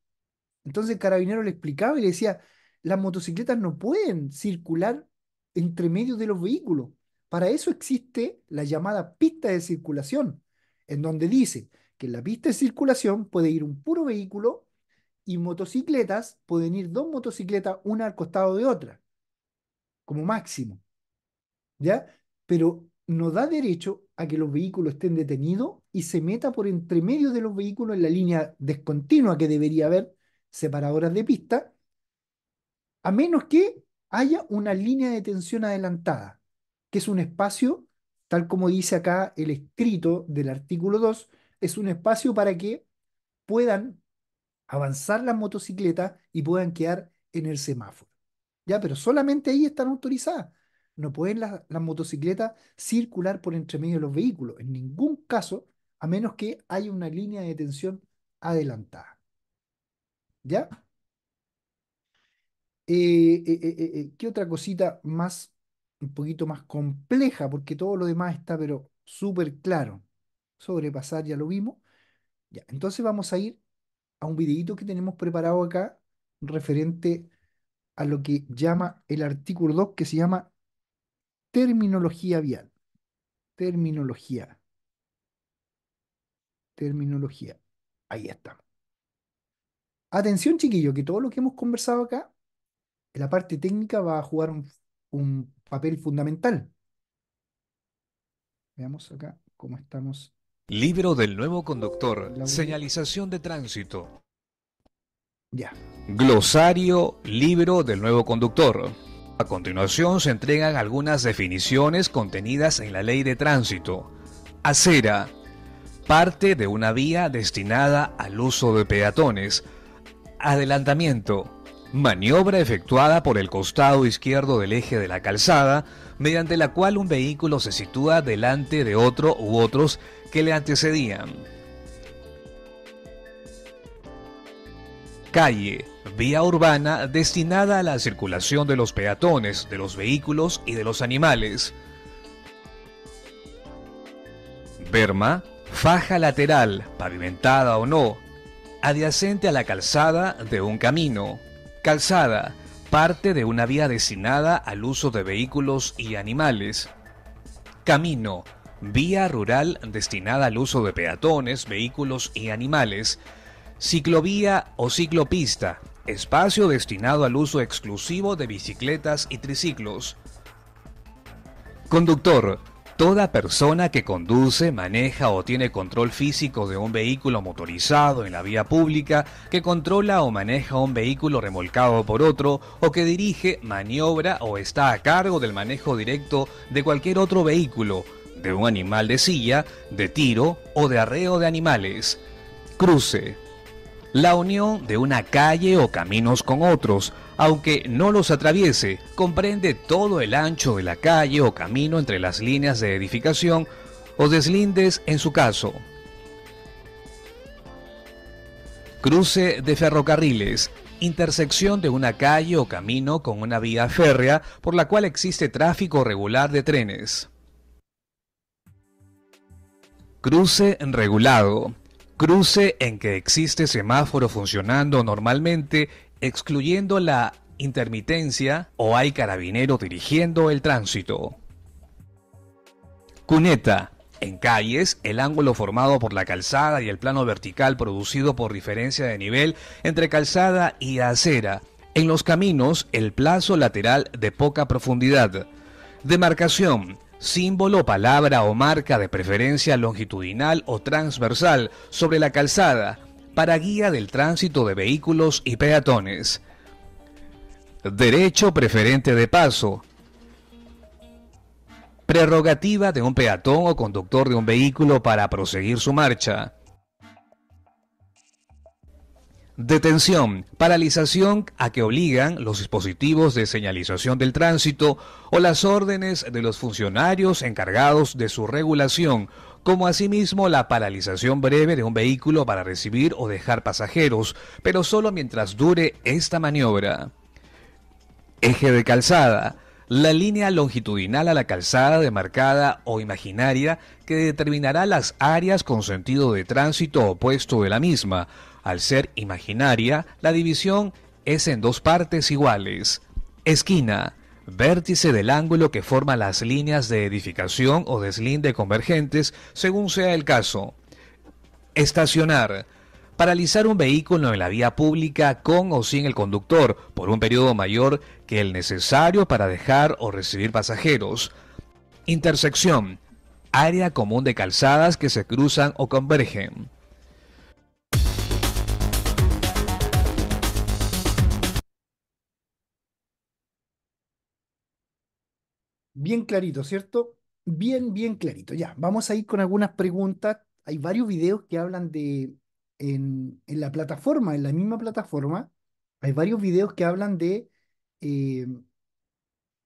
Entonces el carabinero le explicaba y le decía, las motocicletas no pueden circular entre medio de los vehículos. Para eso existe la llamada pista de circulación, en donde dice que en la pista de circulación puede ir un puro vehículo y motocicletas, pueden ir dos motocicletas, una al costado de otra, como máximo. ¿Ya? Pero no da derecho a que los vehículos estén detenidos y se meta por entre medio de los vehículos en la línea descontinua que debería haber, separadoras de pista, a menos que haya una línea de tensión adelantada, que es un espacio, tal como dice acá el escrito del artículo 2, es un espacio para que puedan avanzar las motocicletas y puedan quedar en el semáforo. Ya, pero solamente ahí están autorizadas no pueden las motocicletas circular por entre medio de los vehículos, en ningún caso, a menos que haya una línea de detención adelantada. ¿Ya? Eh, eh, eh, ¿Qué otra cosita más, un poquito más compleja? Porque todo lo demás está, pero súper claro. Sobrepasar ya lo vimos. Ya, entonces vamos a ir a un videito que tenemos preparado acá referente a lo que llama el artículo 2 que se llama Terminología vial. Terminología. Terminología. Ahí está. Atención, chiquillo, que todo lo que hemos conversado acá, en la parte técnica va a jugar un, un papel fundamental. Veamos acá cómo estamos. Libro del nuevo conductor. Señalización de tránsito. Ya. Glosario, libro del nuevo conductor. A continuación se entregan algunas definiciones contenidas en la Ley de Tránsito. Acera. Parte de una vía destinada al uso de peatones. Adelantamiento. Maniobra efectuada por el costado izquierdo del eje de la calzada, mediante la cual un vehículo se sitúa delante de otro u otros que le antecedían. Calle vía urbana destinada a la circulación de los peatones, de los vehículos y de los animales. Berma, faja lateral, pavimentada o no, adyacente a la calzada de un camino. Calzada, parte de una vía destinada al uso de vehículos y animales. Camino, vía rural destinada al uso de peatones, vehículos y animales. Ciclovía o ciclopista, espacio destinado al uso exclusivo de bicicletas y triciclos. Conductor, Toda persona que conduce, maneja o tiene control físico de un vehículo motorizado en la vía pública, que controla o maneja un vehículo remolcado por otro, o que dirige, maniobra o está a cargo del manejo directo de cualquier otro vehículo, de un animal de silla, de tiro o de arreo de animales. Cruce la unión de una calle o caminos con otros, aunque no los atraviese, comprende todo el ancho de la calle o camino entre las líneas de edificación o deslindes en su caso. Cruce de ferrocarriles. Intersección de una calle o camino con una vía férrea por la cual existe tráfico regular de trenes. Cruce regulado Cruce en que existe semáforo funcionando normalmente, excluyendo la intermitencia o hay carabinero dirigiendo el tránsito. Cuneta. En calles, el ángulo formado por la calzada y el plano vertical producido por diferencia de nivel entre calzada y acera. En los caminos, el plazo lateral de poca profundidad. Demarcación símbolo, palabra o marca de preferencia longitudinal o transversal sobre la calzada para guía del tránsito de vehículos y peatones. Derecho preferente de paso. Prerrogativa de un peatón o conductor de un vehículo para proseguir su marcha. Detención, paralización a que obligan los dispositivos de señalización del tránsito o las órdenes de los funcionarios encargados de su regulación, como asimismo la paralización breve de un vehículo para recibir o dejar pasajeros, pero solo mientras dure esta maniobra. Eje de calzada, la línea longitudinal a la calzada demarcada o imaginaria que determinará las áreas con sentido de tránsito opuesto de la misma al ser imaginaria, la división es en dos partes iguales. Esquina, vértice del ángulo que forma las líneas de edificación o deslinde convergentes, según sea el caso. Estacionar, paralizar un vehículo en la vía pública con o sin el conductor por un periodo mayor que el necesario para dejar o recibir pasajeros. Intersección, área común de calzadas que se cruzan o convergen. Bien clarito, ¿cierto? Bien, bien clarito. Ya, vamos a ir con algunas preguntas. Hay varios videos que hablan de, en, la plataforma, en la misma plataforma, hay varios videos que hablan de eh,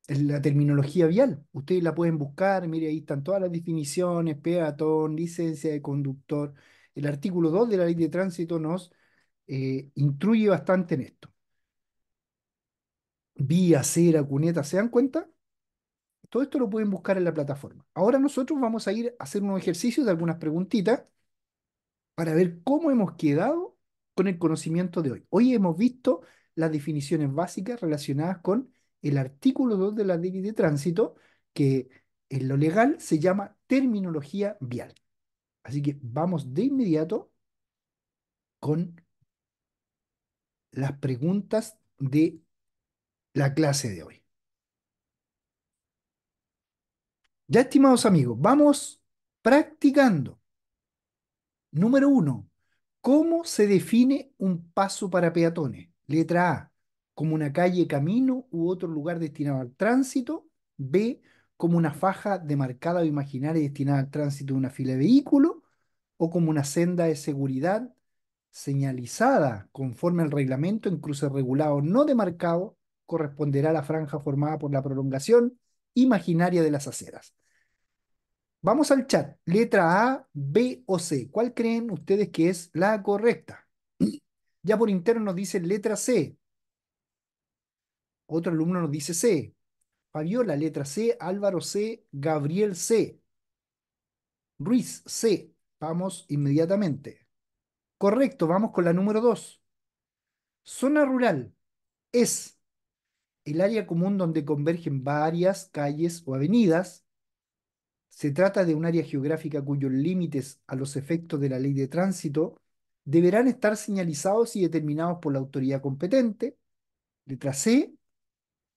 la terminología vial. Ustedes la pueden buscar, mire, ahí están todas las definiciones, peatón, licencia de conductor. El artículo 2 de la ley de tránsito nos eh, instruye bastante en esto. Vía, acera, cuneta, ¿se dan cuenta? Todo esto lo pueden buscar en la plataforma. Ahora nosotros vamos a ir a hacer unos ejercicios de algunas preguntitas para ver cómo hemos quedado con el conocimiento de hoy. Hoy hemos visto las definiciones básicas relacionadas con el artículo 2 de la ley de tránsito, que en lo legal se llama terminología vial. Así que vamos de inmediato con las preguntas de la clase de hoy. Ya, estimados amigos, vamos practicando. Número uno, ¿cómo se define un paso para peatones? Letra A, como una calle, camino u otro lugar destinado al tránsito. B, como una faja demarcada o imaginaria destinada al tránsito de una fila de vehículos. O como una senda de seguridad señalizada conforme al reglamento en cruce regulado no demarcado corresponderá a la franja formada por la prolongación imaginaria de las aceras. Vamos al chat. Letra A, B o C. ¿Cuál creen ustedes que es la correcta? Ya por interno nos dice letra C. Otro alumno nos dice C. Fabiola, letra C. Álvaro C. Gabriel C. Ruiz C. Vamos inmediatamente. Correcto, vamos con la número 2. Zona rural es el área común donde convergen varias calles o avenidas. Se trata de un área geográfica cuyos límites a los efectos de la ley de tránsito deberán estar señalizados y determinados por la autoridad competente. Letra C,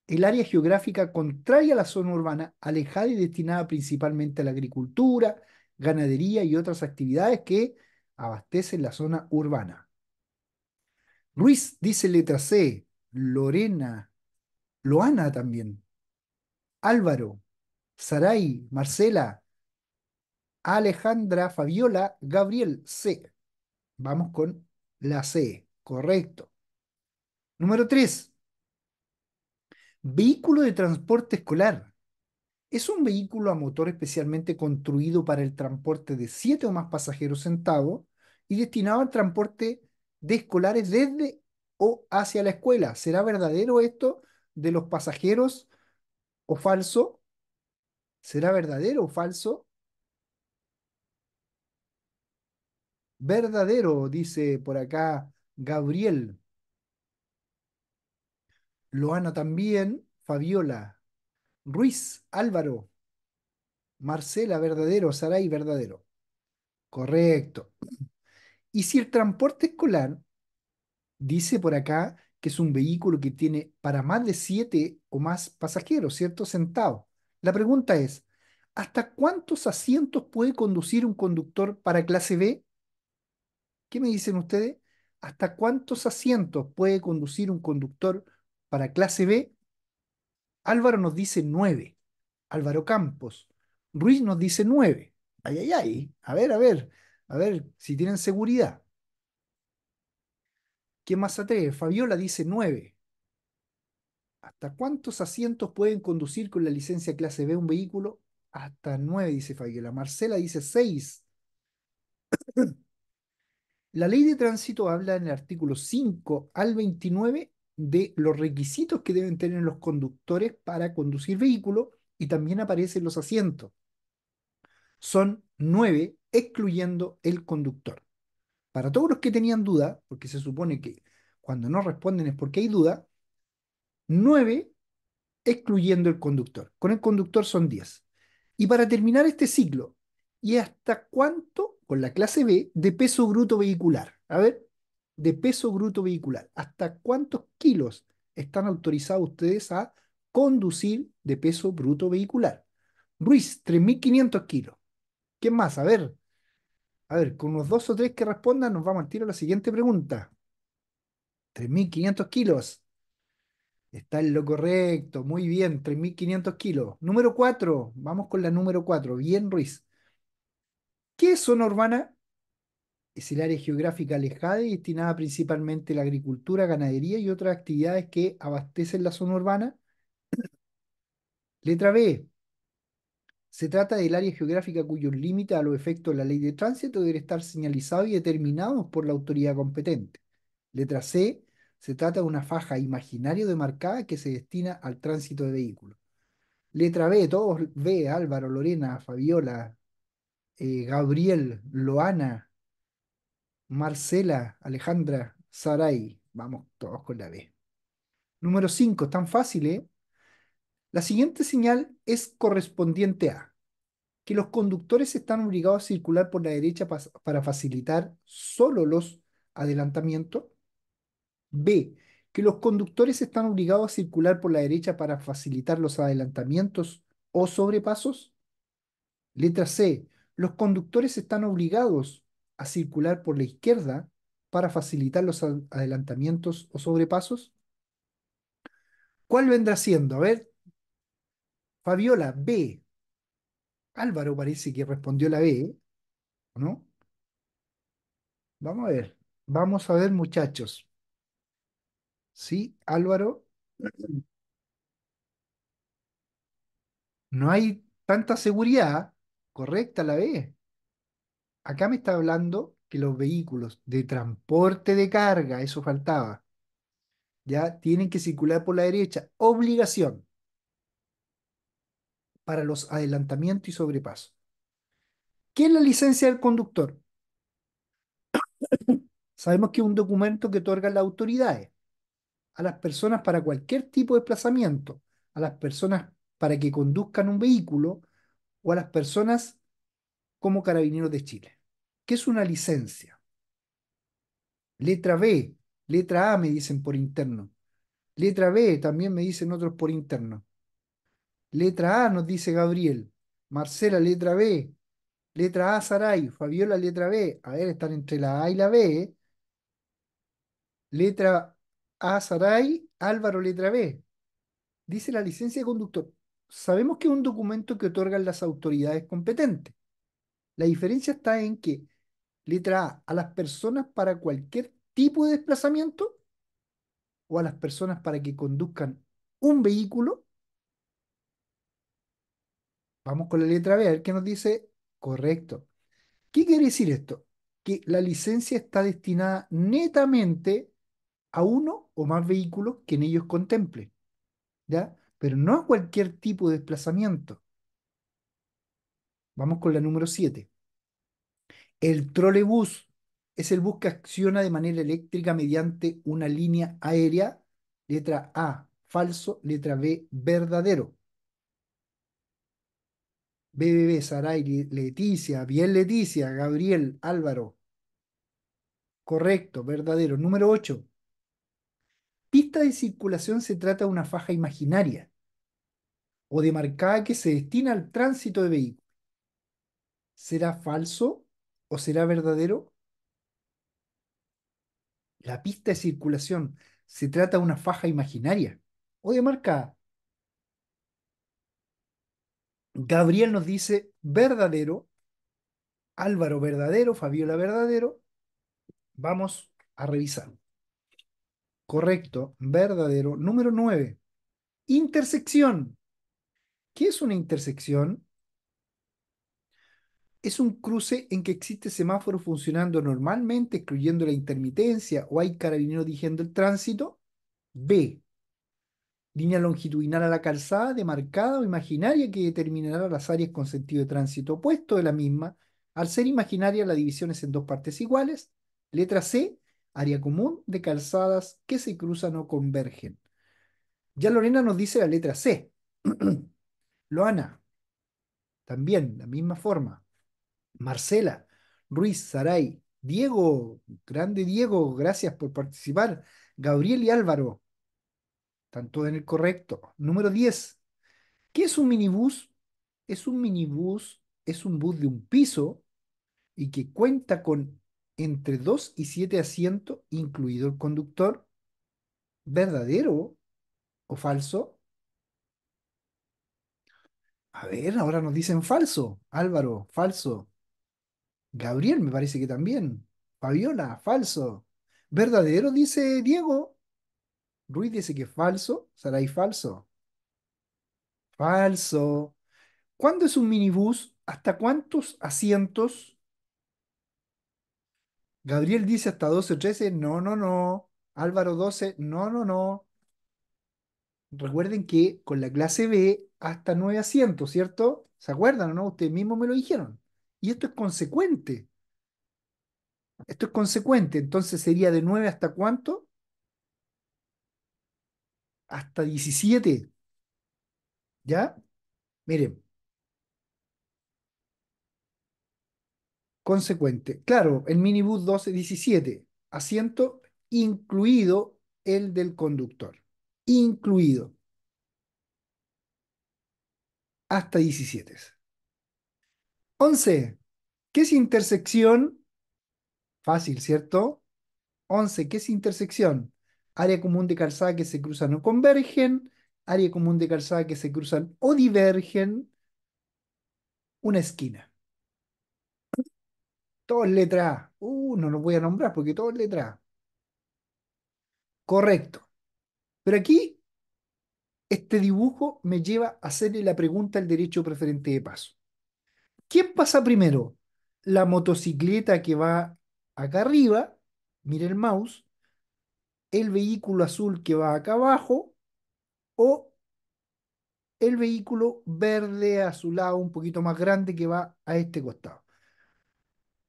el área geográfica contraria a la zona urbana, alejada y destinada principalmente a la agricultura, ganadería y otras actividades que abastecen la zona urbana. Ruiz dice letra C, Lorena Loana también, Álvaro, Sarai, Marcela, Alejandra, Fabiola, Gabriel, C. Vamos con la C, correcto. Número 3. Vehículo de transporte escolar. Es un vehículo a motor especialmente construido para el transporte de siete o más pasajeros sentados y destinado al transporte de escolares desde o hacia la escuela. ¿Será verdadero esto? de los pasajeros o falso? ¿Será verdadero o falso? Verdadero, dice por acá Gabriel. Loana también, Fabiola, Ruiz, Álvaro, Marcela, verdadero, Saray, verdadero. Correcto. Y si el transporte escolar, dice por acá que es un vehículo que tiene para más de siete o más pasajeros, ¿cierto? Sentado. La pregunta es, ¿hasta cuántos asientos puede conducir un conductor para clase B? ¿Qué me dicen ustedes? ¿Hasta cuántos asientos puede conducir un conductor para clase B? Álvaro nos dice nueve. Álvaro Campos. Ruiz nos dice nueve. Ay, ay, ay. A ver, a ver. A ver si tienen seguridad más a Fabiola dice 9. ¿Hasta cuántos asientos pueden conducir con la licencia clase B un vehículo? Hasta 9, dice Fabiola. Marcela dice 6. La ley de tránsito habla en el artículo 5 al 29 de los requisitos que deben tener los conductores para conducir vehículo y también aparecen los asientos. Son 9 excluyendo el conductor para todos los que tenían duda, porque se supone que cuando no responden es porque hay duda, 9 excluyendo el conductor. Con el conductor son 10. Y para terminar este ciclo, ¿y hasta cuánto con la clase B de peso bruto vehicular? A ver, de peso bruto vehicular, ¿hasta cuántos kilos están autorizados ustedes a conducir de peso bruto vehicular? Ruiz, 3.500 kilos. ¿Qué más? A ver, a ver, con los dos o tres que respondan, nos vamos al tiro a la siguiente pregunta. 3.500 kilos. Está en lo correcto. Muy bien, 3.500 kilos. Número 4. Vamos con la número 4. Bien, Ruiz. ¿Qué zona urbana? es el área geográfica alejada y destinada principalmente a la agricultura, ganadería y otras actividades que abastecen la zona urbana. Letra B, se trata del área geográfica cuyo límite a los efectos de la ley de tránsito debe estar señalizado y determinados por la autoridad competente. Letra C. Se trata de una faja imaginaria demarcada que se destina al tránsito de vehículos. Letra B. Todos B. Álvaro, Lorena, Fabiola, eh, Gabriel, Loana, Marcela, Alejandra, Saray. Vamos todos con la B. Número 5. Tan fácil, ¿eh? La siguiente señal es correspondiente a que los conductores están obligados a circular por la derecha para facilitar solo los adelantamientos. B, que los conductores están obligados a circular por la derecha para facilitar los adelantamientos o sobrepasos. Letra C, los conductores están obligados a circular por la izquierda para facilitar los adelantamientos o sobrepasos. ¿Cuál vendrá siendo? A ver, Fabiola B. Álvaro parece que respondió la B, ¿no? Vamos a ver, vamos a ver muchachos. Sí, Álvaro. No hay tanta seguridad, correcta la B. Acá me está hablando que los vehículos de transporte de carga, eso faltaba, ya tienen que circular por la derecha. Obligación para los adelantamientos y sobrepasos. ¿Qué es la licencia del conductor? Sabemos que es un documento que otorgan las autoridades a las personas para cualquier tipo de desplazamiento, a las personas para que conduzcan un vehículo o a las personas como carabineros de Chile. ¿Qué es una licencia? Letra B, letra A me dicen por interno. Letra B también me dicen otros por interno. Letra A nos dice Gabriel. Marcela, letra B. Letra A, Saray. Fabiola, letra B. A ver, están entre la A y la B. ¿eh? Letra A, Saray. Álvaro, letra B. Dice la licencia de conductor. Sabemos que es un documento que otorgan las autoridades competentes. La diferencia está en que, letra A, a las personas para cualquier tipo de desplazamiento o a las personas para que conduzcan un vehículo Vamos con la letra B, a ver qué nos dice. Correcto. ¿Qué quiere decir esto? Que la licencia está destinada netamente a uno o más vehículos que en ellos contemple. ¿Ya? Pero no a cualquier tipo de desplazamiento. Vamos con la número 7. El trolebús es el bus que acciona de manera eléctrica mediante una línea aérea. Letra A, falso. Letra B, verdadero. BBB, Saray, Leticia, bien Leticia, Gabriel, Álvaro. Correcto, verdadero. Número 8. Pista de circulación se trata de una faja imaginaria o demarcada que se destina al tránsito de vehículos. ¿Será falso o será verdadero? La pista de circulación se trata de una faja imaginaria o demarcada Gabriel nos dice verdadero, Álvaro verdadero, Fabiola verdadero. Vamos a revisar. Correcto, verdadero. Número 9. Intersección. ¿Qué es una intersección? Es un cruce en que existe semáforo funcionando normalmente, excluyendo la intermitencia, o hay carabinero dirigiendo el tránsito. B línea longitudinal a la calzada demarcada o imaginaria que determinará las áreas con sentido de tránsito opuesto de la misma. Al ser imaginaria, la división es en dos partes iguales. Letra C, área común de calzadas que se cruzan o convergen. Ya Lorena nos dice la letra C. Loana, también, la misma forma. Marcela, Ruiz, Saray, Diego, grande Diego, gracias por participar. Gabriel y Álvaro, están en el correcto. Número 10. ¿Qué es un minibús? Es un minibús, es un bus de un piso y que cuenta con entre 2 y 7 asientos, incluido el conductor. ¿Verdadero o falso? A ver, ahora nos dicen falso. Álvaro, falso. Gabriel me parece que también. Fabiola, falso. ¿Verdadero? Dice Diego. Ruiz dice que es falso. Saray falso? Falso. ¿Cuándo es un minibús? ¿Hasta cuántos asientos? Gabriel dice hasta 12 o 13. No, no, no. Álvaro 12. No, no, no. Recuerden que con la clase B hasta 9 asientos, ¿cierto? ¿Se acuerdan o no? Ustedes mismos me lo dijeron. Y esto es consecuente. Esto es consecuente. Entonces sería de 9 hasta cuánto? hasta 17. ¿Ya? Miren. Consecuente. Claro, el minibus 12, 17. Asiento incluido el del conductor. Incluido. Hasta 17. 11. ¿Qué es intersección? Fácil, ¿cierto? 11. ¿Qué es intersección? área común de calzada que se cruzan o convergen, área común de calzada que se cruzan o divergen, una esquina. Todo en letra A. Uh, no lo voy a nombrar porque todo es letra A. Correcto. Pero aquí, este dibujo me lleva a hacerle la pregunta al derecho preferente de paso. ¿Quién pasa primero? ¿La motocicleta que va acá arriba? Mire el mouse el vehículo azul que va acá abajo o el vehículo verde azulado un poquito más grande que va a este costado.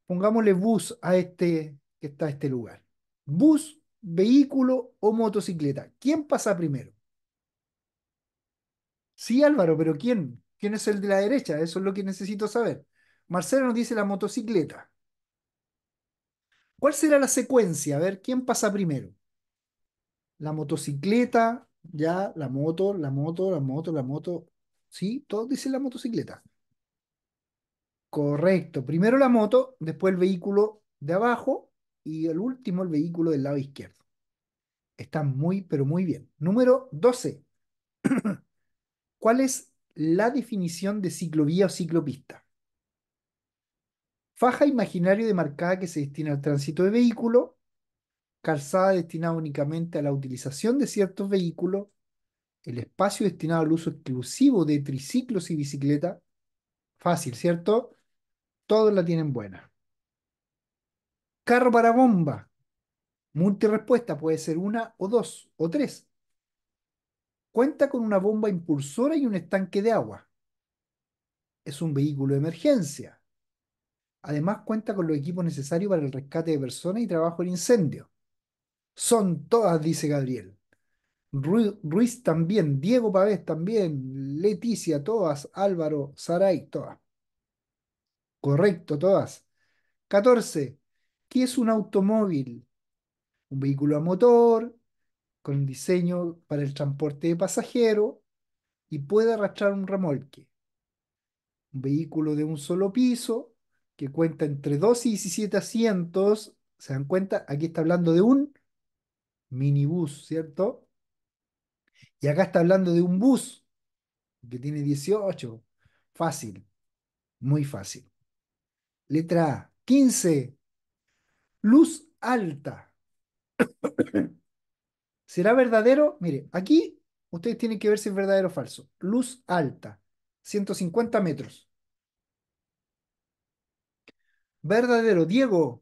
Pongámosle bus a este que está a este lugar. Bus, vehículo o motocicleta. ¿Quién pasa primero? Sí, Álvaro, pero ¿quién? ¿Quién es el de la derecha? Eso es lo que necesito saber. Marcela nos dice la motocicleta. ¿Cuál será la secuencia? A ver, ¿quién pasa primero? la motocicleta, ya, la moto, la moto, la moto, la moto. Sí, todo dice la motocicleta. Correcto. Primero la moto, después el vehículo de abajo y el último el vehículo del lado izquierdo. Está muy, pero muy bien. Número 12. ¿Cuál es la definición de ciclovía o ciclopista? Faja imaginario demarcada que se destina al tránsito de vehículo calzada destinada únicamente a la utilización de ciertos vehículos, el espacio destinado al uso exclusivo de triciclos y bicicleta. Fácil, ¿cierto? Todos la tienen buena. Carro para bomba. Multirespuesta puede ser una o dos o tres. Cuenta con una bomba impulsora y un estanque de agua. Es un vehículo de emergencia. Además cuenta con los equipos necesarios para el rescate de personas y trabajo en incendio. Son todas, dice Gabriel. Ruiz, también, Diego Pavés también, Leticia, todas, Álvaro, Saray, todas. Correcto, todas. 14. ¿Qué es un automóvil? Un vehículo a motor con diseño para el transporte de pasajeros y puede arrastrar un remolque. Un vehículo de un solo piso que cuenta entre 2 y 17 asientos. ¿Se dan cuenta? Aquí está hablando de un minibús, ¿cierto? Y acá está hablando de un bus que tiene 18. Fácil, muy fácil. Letra A, 15. Luz alta. ¿Será verdadero? Mire, aquí ustedes tienen que ver si es verdadero o falso. Luz alta, 150 metros. Verdadero, Diego.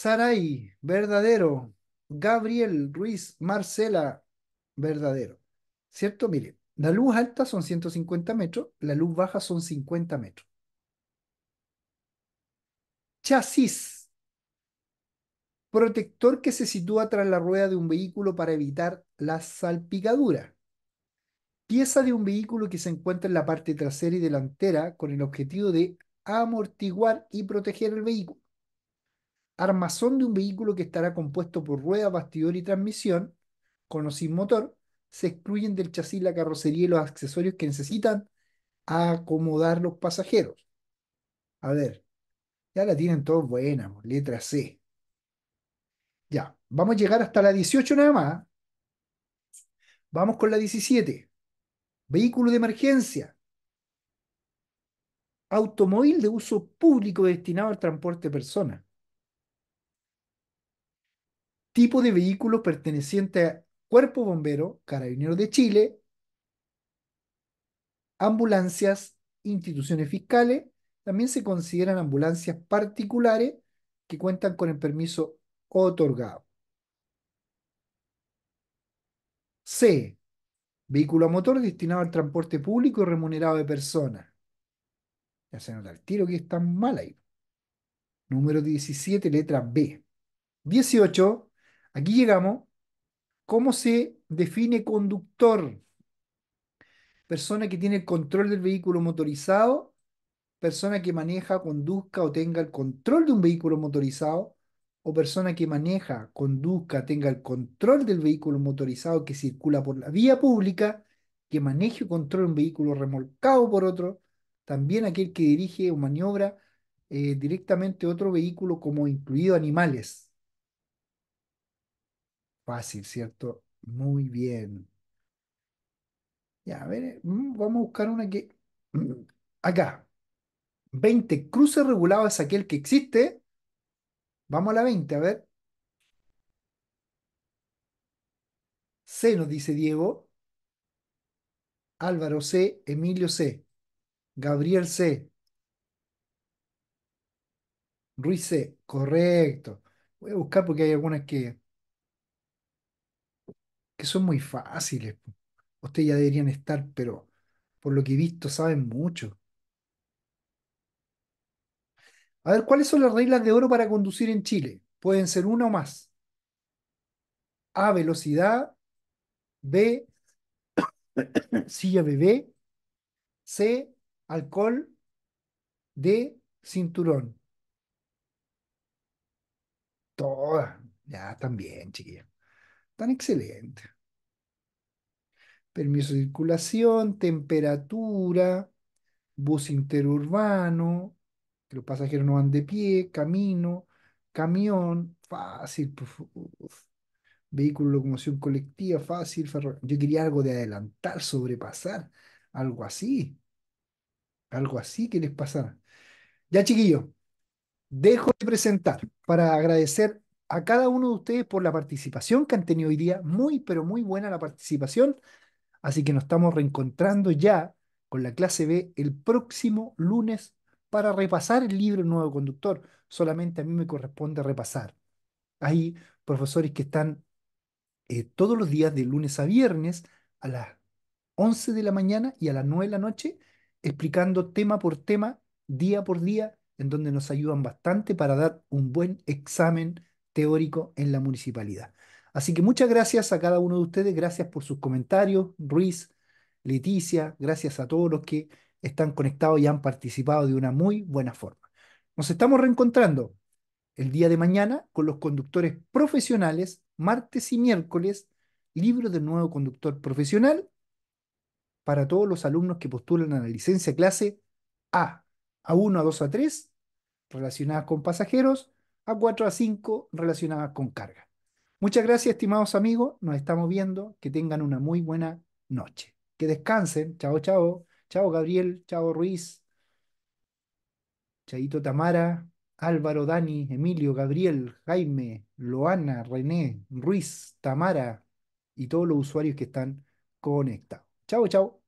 Saray, verdadero. Gabriel Ruiz Marcela, verdadero. ¿Cierto? mire la luz alta son 150 metros, la luz baja son 50 metros. Chasis. Protector que se sitúa tras la rueda de un vehículo para evitar la salpicadura. Pieza de un vehículo que se encuentra en la parte trasera y delantera con el objetivo de amortiguar y proteger el vehículo armazón de un vehículo que estará compuesto por rueda, bastidor y transmisión, con o sin motor, se excluyen del chasis la carrocería y los accesorios que necesitan acomodar los pasajeros. A ver, ya la tienen todos buena, pues, letra C. Ya, vamos a llegar hasta la 18 nada más. Vamos con la 17. Vehículo de emergencia. Automóvil de uso público destinado al transporte de personas tipo de vehículo perteneciente a Cuerpo Bombero, Carabineros de Chile, ambulancias, instituciones fiscales. También se consideran ambulancias particulares que cuentan con el permiso otorgado. C. Vehículo a motor destinado al transporte público y remunerado de personas. Ya se nota el tiro que está mal ahí. Número 17, letra B. 18. Aquí llegamos. ¿Cómo se define conductor? Persona que tiene el control del vehículo motorizado, persona que maneja, conduzca o tenga el control de un vehículo motorizado, o persona que maneja, conduzca, tenga el control del vehículo motorizado que circula por la vía pública, que maneje o controle un vehículo remolcado por otro, también aquel que dirige o maniobra eh, directamente otro vehículo como incluido animales. Fácil, ¿cierto? Muy bien. Ya, a ver, eh, mm, vamos a buscar una que... Mm, acá, 20. cruces regulado es aquel que existe. Vamos a la 20, a ver. C nos dice Diego. Álvaro C, Emilio C, Gabriel C, Ruiz C. Correcto. Voy a buscar porque hay algunas que que son muy fáciles. Ustedes ya deberían estar, pero por lo que he visto saben mucho. A ver, ¿cuáles son las reglas de oro para conducir en Chile? Pueden ser una o más. A, velocidad. B, silla bebé. C, alcohol. D, cinturón. Todas. Ya, también, chiquilla. Tan excelente. Permiso de circulación, temperatura, bus interurbano, que los pasajeros no van de pie, camino, camión, fácil. Vehículo de locomoción colectiva, fácil. Yo quería algo de adelantar, sobrepasar, algo así. Algo así que les pasara. Ya, chiquillos, dejo de presentar para agradecer a cada uno de ustedes por la participación que han tenido hoy día. Muy, pero muy buena la participación. Así que nos estamos reencontrando ya con la clase B el próximo lunes para repasar el libro Nuevo Conductor. Solamente a mí me corresponde repasar. Hay profesores que están eh, todos los días de lunes a viernes a las 11 de la mañana y a las 9 de la noche explicando tema por tema, día por día, en donde nos ayudan bastante para dar un buen examen teórico en la municipalidad. Así que muchas gracias a cada uno de ustedes, gracias por sus comentarios, Ruiz, Leticia, gracias a todos los que están conectados y han participado de una muy buena forma. Nos estamos reencontrando el día de mañana con los conductores profesionales, martes y miércoles, libro del nuevo conductor profesional para todos los alumnos que postulan a la licencia clase A, A1, A2, A3, relacionadas con pasajeros, a 4 a 5 relacionadas con carga. Muchas gracias, estimados amigos. Nos estamos viendo. Que tengan una muy buena noche. Que descansen. Chao, chao. Chao, Gabriel. Chao, Ruiz. Chaito Tamara. Álvaro, Dani, Emilio, Gabriel, Jaime, Loana, René, Ruiz, Tamara y todos los usuarios que están conectados. Chao, chao.